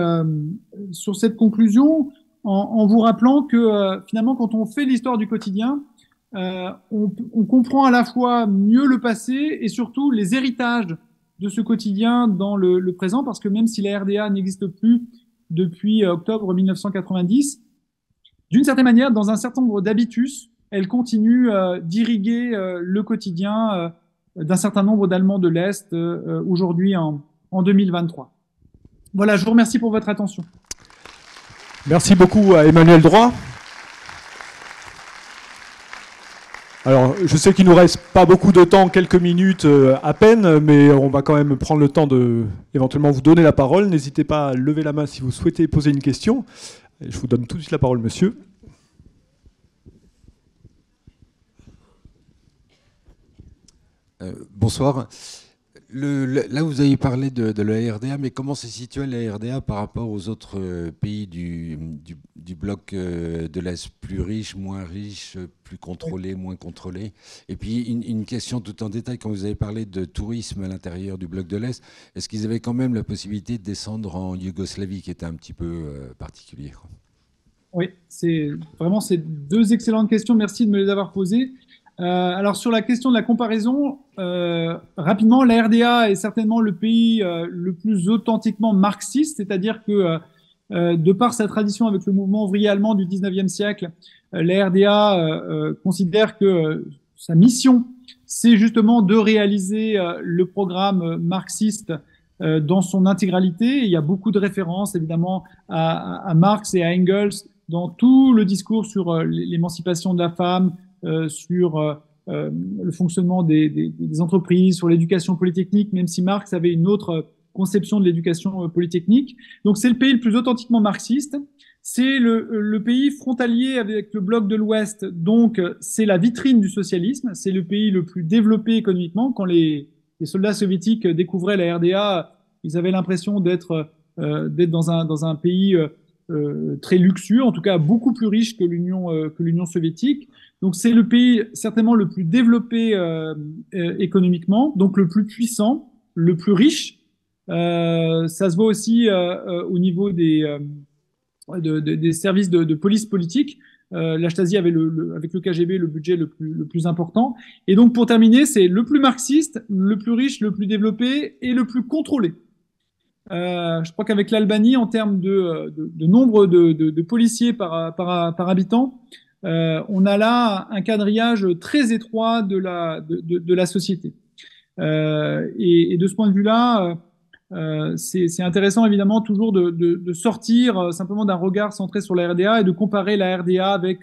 sur cette conclusion en, en, vous rappelant que finalement quand on fait l'histoire du quotidien, euh, on, comprend à la fois mieux le passé et surtout les héritages de ce quotidien dans le, présent, parce que même si la RDA n'existe plus depuis euh, octobre 1990, d'une certaine manière, dans un certain nombre d'habitus, elle continue euh, d'irriguer le quotidien d'un certain nombre d'Allemands de l'Est aujourd'hui en, en 2023. Voilà, je vous remercie pour votre attention. Merci beaucoup à Emmanuel Droit. Alors, je sais qu'il nous reste pas beaucoup de temps, quelques minutes euh, à peine, mais on va quand même prendre le temps de éventuellement vous donner la parole. N'hésitez pas à lever la main si vous souhaitez poser une question. je vous donne tout de suite la parole, monsieur. Euh, bonsoir là, vous avez parlé de, la RDA, mais comment se situe la RDA par rapport aux autres euh, pays du, bloc euh, de l'Est plus riche, moins riche, plus contrôlé, moins contrôlé Et puis, une, question tout en détail, quand vous avez parlé de tourisme à l'intérieur du bloc de l'Est, est-ce qu'ils avaient quand même la possibilité de descendre en Yougoslavie, qui était un petit peu euh, particulier Oui, c'est vraiment c'est deux excellentes questions. Merci de me les avoir posées. Euh, alors sur la question de la comparaison, euh, rapidement, la RDA est certainement le pays euh, le plus authentiquement marxiste, c'est-à-dire que de par sa tradition avec le mouvement ouvrier allemand du 19e siècle, la RDA considère que sa mission, c'est justement de réaliser le programme marxiste dans son intégralité. il y a beaucoup de références évidemment à Marx et à Engels dans tout le discours sur l'émancipation de la femme, euh, sur euh, euh, le fonctionnement des, des, entreprises, sur l'éducation polytechnique, même si Marx avait une autre conception de l'éducation polytechnique. Donc c'est le pays le plus authentiquement marxiste. C'est le, pays frontalier avec le bloc de l'Ouest, donc c'est la vitrine du socialisme, c'est le pays le plus développé économiquement. Quand les, les soldats soviétiques découvraient la RDA, ils avaient l'impression d'être dans, un, dans un pays très luxueux, en tout cas beaucoup plus riche que l'Union euh, soviétique. Donc c'est le pays certainement le plus développé euh, euh, économiquement, donc le plus puissant, le plus riche. Euh, ça se voit aussi au niveau des, des services de, police politique. Euh, avait le, avec le KGB le budget le plus, important. Et donc pour terminer, c'est le plus marxiste, le plus riche, le plus développé et le plus contrôlé. je crois qu'avec l'Albanie, en termes de, nombre de, policiers par, par, par habitant, euh, on a là un quadrillage très étroit de la, société. Euh, et, de ce point de vue-là, euh, c'est intéressant évidemment toujours de, sortir simplement d'un regard centré sur la RDA et de comparer la RDA avec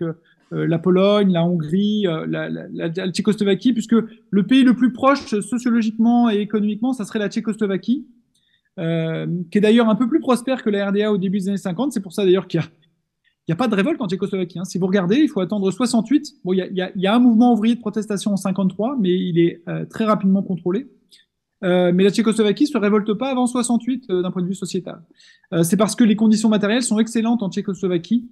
la Pologne, la Hongrie, la, la, Tchécoslovaquie, puisque le pays le plus proche sociologiquement et économiquement, ça serait la Tchécoslovaquie, qui est d'ailleurs un peu plus prospère que la RDA au début des années 50. C'est pour ça d'ailleurs qu'il y a il n'y a pas de révolte en Tchécoslovaquie. Hein. Si vous regardez, il faut attendre 68. il y a, un mouvement ouvrier de protestation en 53, mais il est euh, très rapidement contrôlé. Euh, mais la Tchécoslovaquie se révolte pas avant 68 euh, d'un point de vue sociétal. c'est parce que les conditions matérielles sont excellentes en Tchécoslovaquie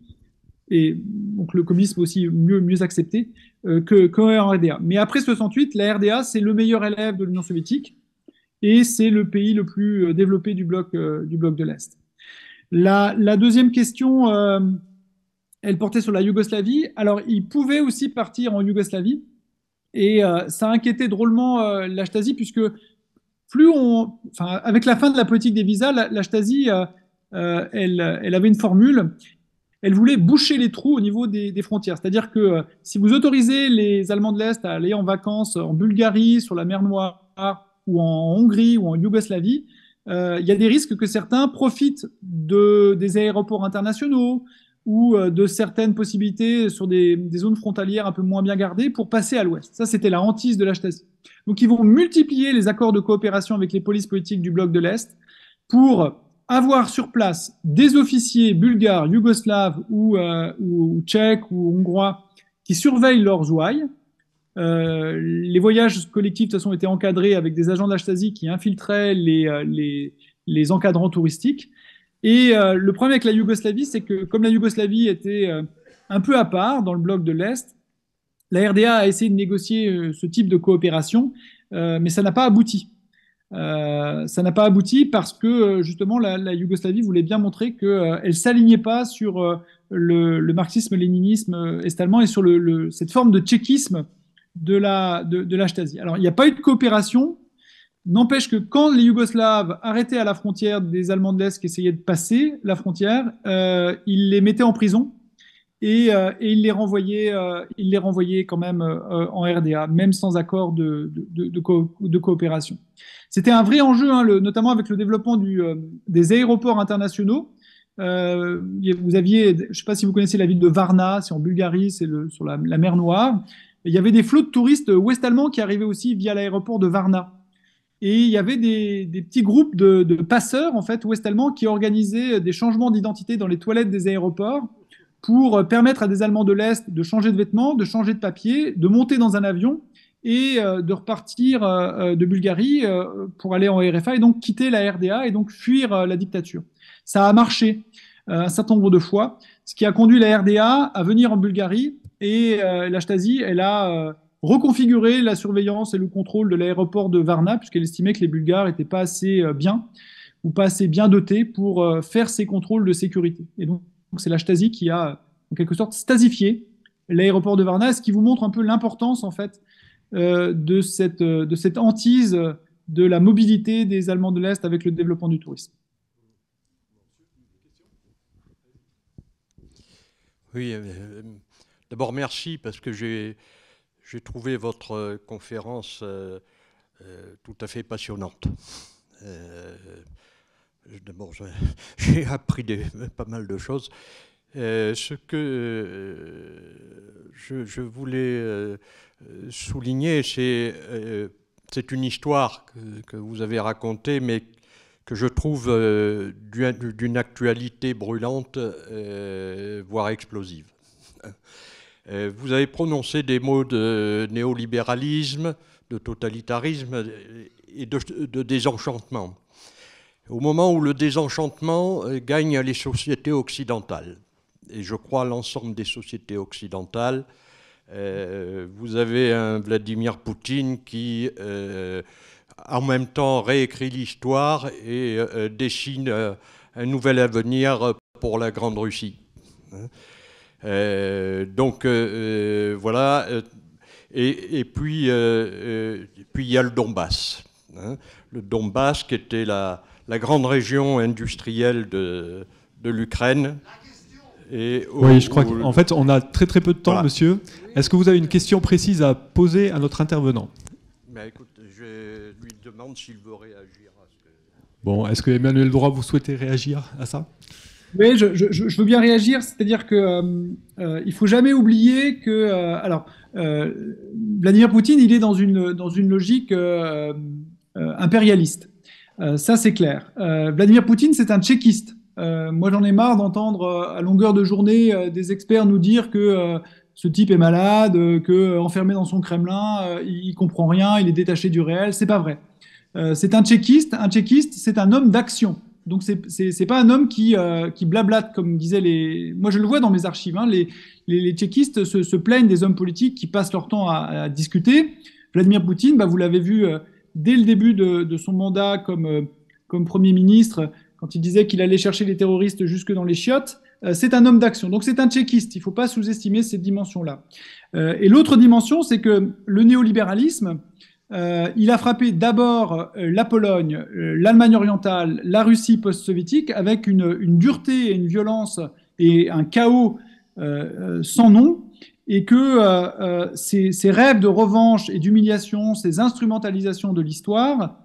et donc le communisme aussi mieux, mieux accepté que qu'en RDA. Mais après 68, la RDA c'est le meilleur élève de l'Union soviétique et c'est le pays le plus développé du bloc du bloc de l'Est. la, deuxième question elle portait sur la Yougoslavie. Alors, ils pouvaient aussi partir en Yougoslavie. Et euh, ça inquiétait drôlement euh, la Stasi, puisque plus on, enfin, avec la fin de la politique des visas, la, Stasi, euh, euh, elle, elle, avait une formule. Elle voulait boucher les trous au niveau des, des frontières. C'est-à-dire que si vous autorisez les Allemands de l'Est à aller en vacances en Bulgarie, sur la mer Noire, ou en Hongrie, ou en Yougoslavie, il y a des risques que certains profitent de, des aéroports internationaux, ou euh, de certaines possibilités sur des, zones frontalières un peu moins bien gardées pour passer à l'ouest. Ça, c'était la hantise de l'HTS. Donc, ils vont multiplier les accords de coopération avec les polices politiques du bloc de l'Est pour avoir sur place des officiers bulgares, yougoslaves ou, euh, tchèques ou hongrois qui surveillent leurs ouailles. Euh, les voyages collectifs, de toute façon, étaient encadrés avec des agents de qui infiltraient les encadrants touristiques. Et euh, le problème avec la Yougoslavie, c'est que comme la Yougoslavie était euh, un peu à part dans le bloc de l'Est, la RDA a essayé de négocier euh, ce type de coopération, mais ça n'a pas abouti. ça n'a pas abouti parce que justement la, Yougoslavie voulait bien montrer qu'elle ne s'alignait pas sur le, le marxisme-léninisme est-allemand et sur le, cette forme de tchéquisme de la, de, de Alors il n'y a pas eu de coopération, N'empêche que quand les Yougoslaves arrêtaient à la frontière des Allemands de l'Est qui essayaient de passer la frontière, euh, ils les mettaient en prison et, euh, ils, les renvoyaient, euh, ils les renvoyaient quand même en RDA, même sans accord de, de, coopération. C'était un vrai enjeu, hein, le, notamment avec le développement du, des aéroports internationaux. vous aviez, je ne sais pas si vous connaissez la ville de Varna, c'est en Bulgarie, c'est sur la, mer Noire. il y avait des flots de touristes ouest-allemands qui arrivaient aussi via l'aéroport de Varna. Et il y avait des, petits groupes de, passeurs, en fait, ouest-allemands, qui organisaient euh, des changements d'identité dans les toilettes des aéroports pour euh, permettre à des Allemands de l'Est de changer de vêtements, de changer de papier, de monter dans un avion et euh, de repartir de Bulgarie pour aller en RFA et donc quitter la RDA et donc fuir la dictature. Ça a marché un certain nombre de fois, ce qui a conduit la RDA à venir en Bulgarie et la Stasi, elle a reconfigurer la surveillance et le contrôle de l'aéroport de Varna, puisqu'elle estimait que les Bulgares n'étaient pas assez euh, bien ou pas assez bien dotés pour euh, faire ces contrôles de sécurité. Et donc, c'est la Stasi qui a, en quelque sorte, stasifié l'aéroport de Varna, ce qui vous montre un peu l'importance, en fait, euh, de, cette, de cette hantise de la mobilité des Allemands de l'Est avec le développement du tourisme. Oui, d'abord merci parce que j'ai j'ai trouvé votre euh, conférence euh, euh, tout à fait passionnante. D'abord, *laughs* j'ai appris pas mal de choses. ce que je, voulais souligner, c'est une histoire que, vous avez racontée, mais que je trouve d'une actualité brûlante, voire explosive. Euh, vous avez prononcé des mots de néolibéralisme, de totalitarisme et de, désenchantement. Au moment où le désenchantement euh, gagne les sociétés occidentales, et je crois l'ensemble des sociétés occidentales, euh, vous avez un Vladimir Poutine qui, en même temps, réécrit l'histoire et dessine un nouvel avenir pour la Grande Russie. Euh, donc euh, euh, voilà. Et, puis, puis il y a le Donbass. Hein. le Donbass qui était la, grande région industrielle de, de l'Ukraine. Et oui, je crois qu'en fait, on a très très peu de temps, monsieur. Est-ce que vous avez une question précise à poser à notre intervenant écoute, Je lui demande s'il veut réagir à ce que... Bon, est-ce que Emmanuel Droit, vous souhaitez réagir à ça oui, je, veux bien réagir, c'est-à-dire que ne euh, euh, il faut jamais oublier que euh, alors Vladimir Poutine, il est dans une dans une logique impérialiste. ça c'est clair. Vladimir Poutine, c'est un tchéquiste. moi, j'en ai marre d'entendre à longueur de journée des experts nous dire que ce type est malade, que enfermé dans son Kremlin, il, ne comprend rien, il est détaché du réel. C'est pas vrai. c'est un tchéquiste. Un tchéquiste, c'est un homme d'action. Donc c'est pas un homme qui, euh, qui blablate, comme disaient les... Moi je le vois dans mes archives, hein. les, les, tchéquistes se, plaignent des hommes politiques qui passent leur temps à, discuter. Vladimir Poutine, bah, vous l'avez vu euh, dès le début de, son mandat comme, euh, comme Premier ministre, quand il disait qu'il allait chercher les terroristes jusque dans les chiottes, c'est un homme d'action. Donc c'est un tchéquiste, il ne faut pas sous-estimer cette dimension-là. et l'autre dimension, c'est que le néolibéralisme, euh, il a frappé d'abord euh, la Pologne, euh, l'Allemagne orientale, la Russie post-soviétique, avec une, dureté et une violence et un chaos sans nom, et que ces, rêves de revanche et d'humiliation, ces instrumentalisations de l'histoire,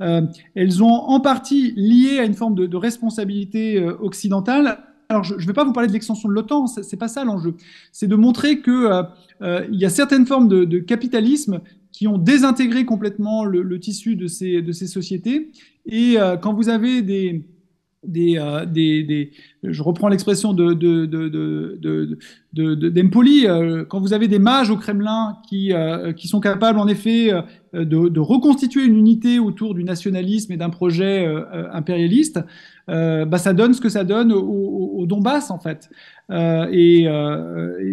elles ont en partie lié à une forme de, responsabilité occidentale, alors, je ne vais pas vous parler de l'extension de l'OTAN, c'est pas ça l'enjeu. C'est de montrer qu'il y a certaines formes de, de capitalisme qui ont désintégré complètement le, tissu de ces, de ces sociétés. Et euh, quand vous avez euh, des, des, je reprends l'expression de, Dempoli, euh, quand vous avez des mages au Kremlin qui, qui sont capables en effet de, reconstituer une unité autour du nationalisme et d'un projet impérialiste, bah, ça donne ce que ça donne au, Donbass en fait. et,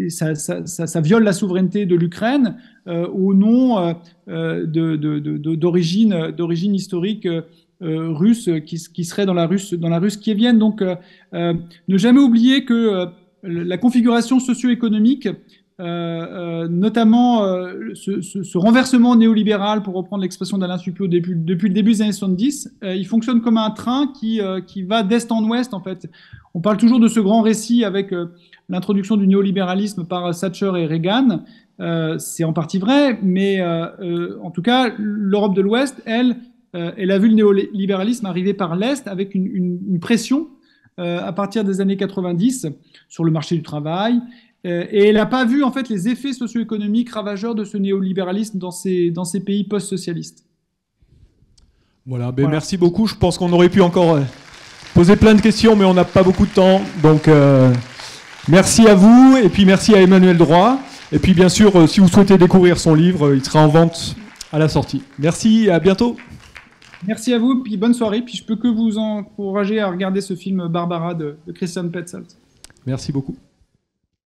ça, ça, ça, ça, viole la souveraineté de l'Ukraine, euh, au nom euh, euh, d'origine d'origine historique russe qui, serait dans la russe dans la russe kievienne. Donc, ne jamais oublier que la configuration socio-économique notamment ce, renversement néolibéral, pour reprendre l'expression d'Alain Supiot depuis, depuis, le début des années 70, il fonctionne comme un train qui, qui va d'est en ouest en fait. On parle toujours de ce grand récit avec l'introduction du néolibéralisme par Thatcher et Reagan, euh, c'est en partie vrai, mais euh, euh, en tout cas, l'Europe de l'Ouest, elle, elle a vu le néolibéralisme arriver par l'Est avec une, pression à partir des années 90 sur le marché du travail. et elle n'a pas vu en fait les effets socio-économiques ravageurs de ce néolibéralisme dans ces, dans ces pays post-socialistes. Voilà, ben merci beaucoup. Je pense qu'on aurait pu encore poser plein de questions, mais on n'a pas beaucoup de temps. Donc, merci à vous et puis merci à Emmanuel Droit. Et puis bien sûr, euh, si vous souhaitez découvrir son livre, euh, il sera en vente à la sortie. Merci, et à bientôt. Merci à vous, puis bonne soirée. Puis je peux que vous encourager à regarder ce film Barbara de, de Christian Petzold. Merci beaucoup.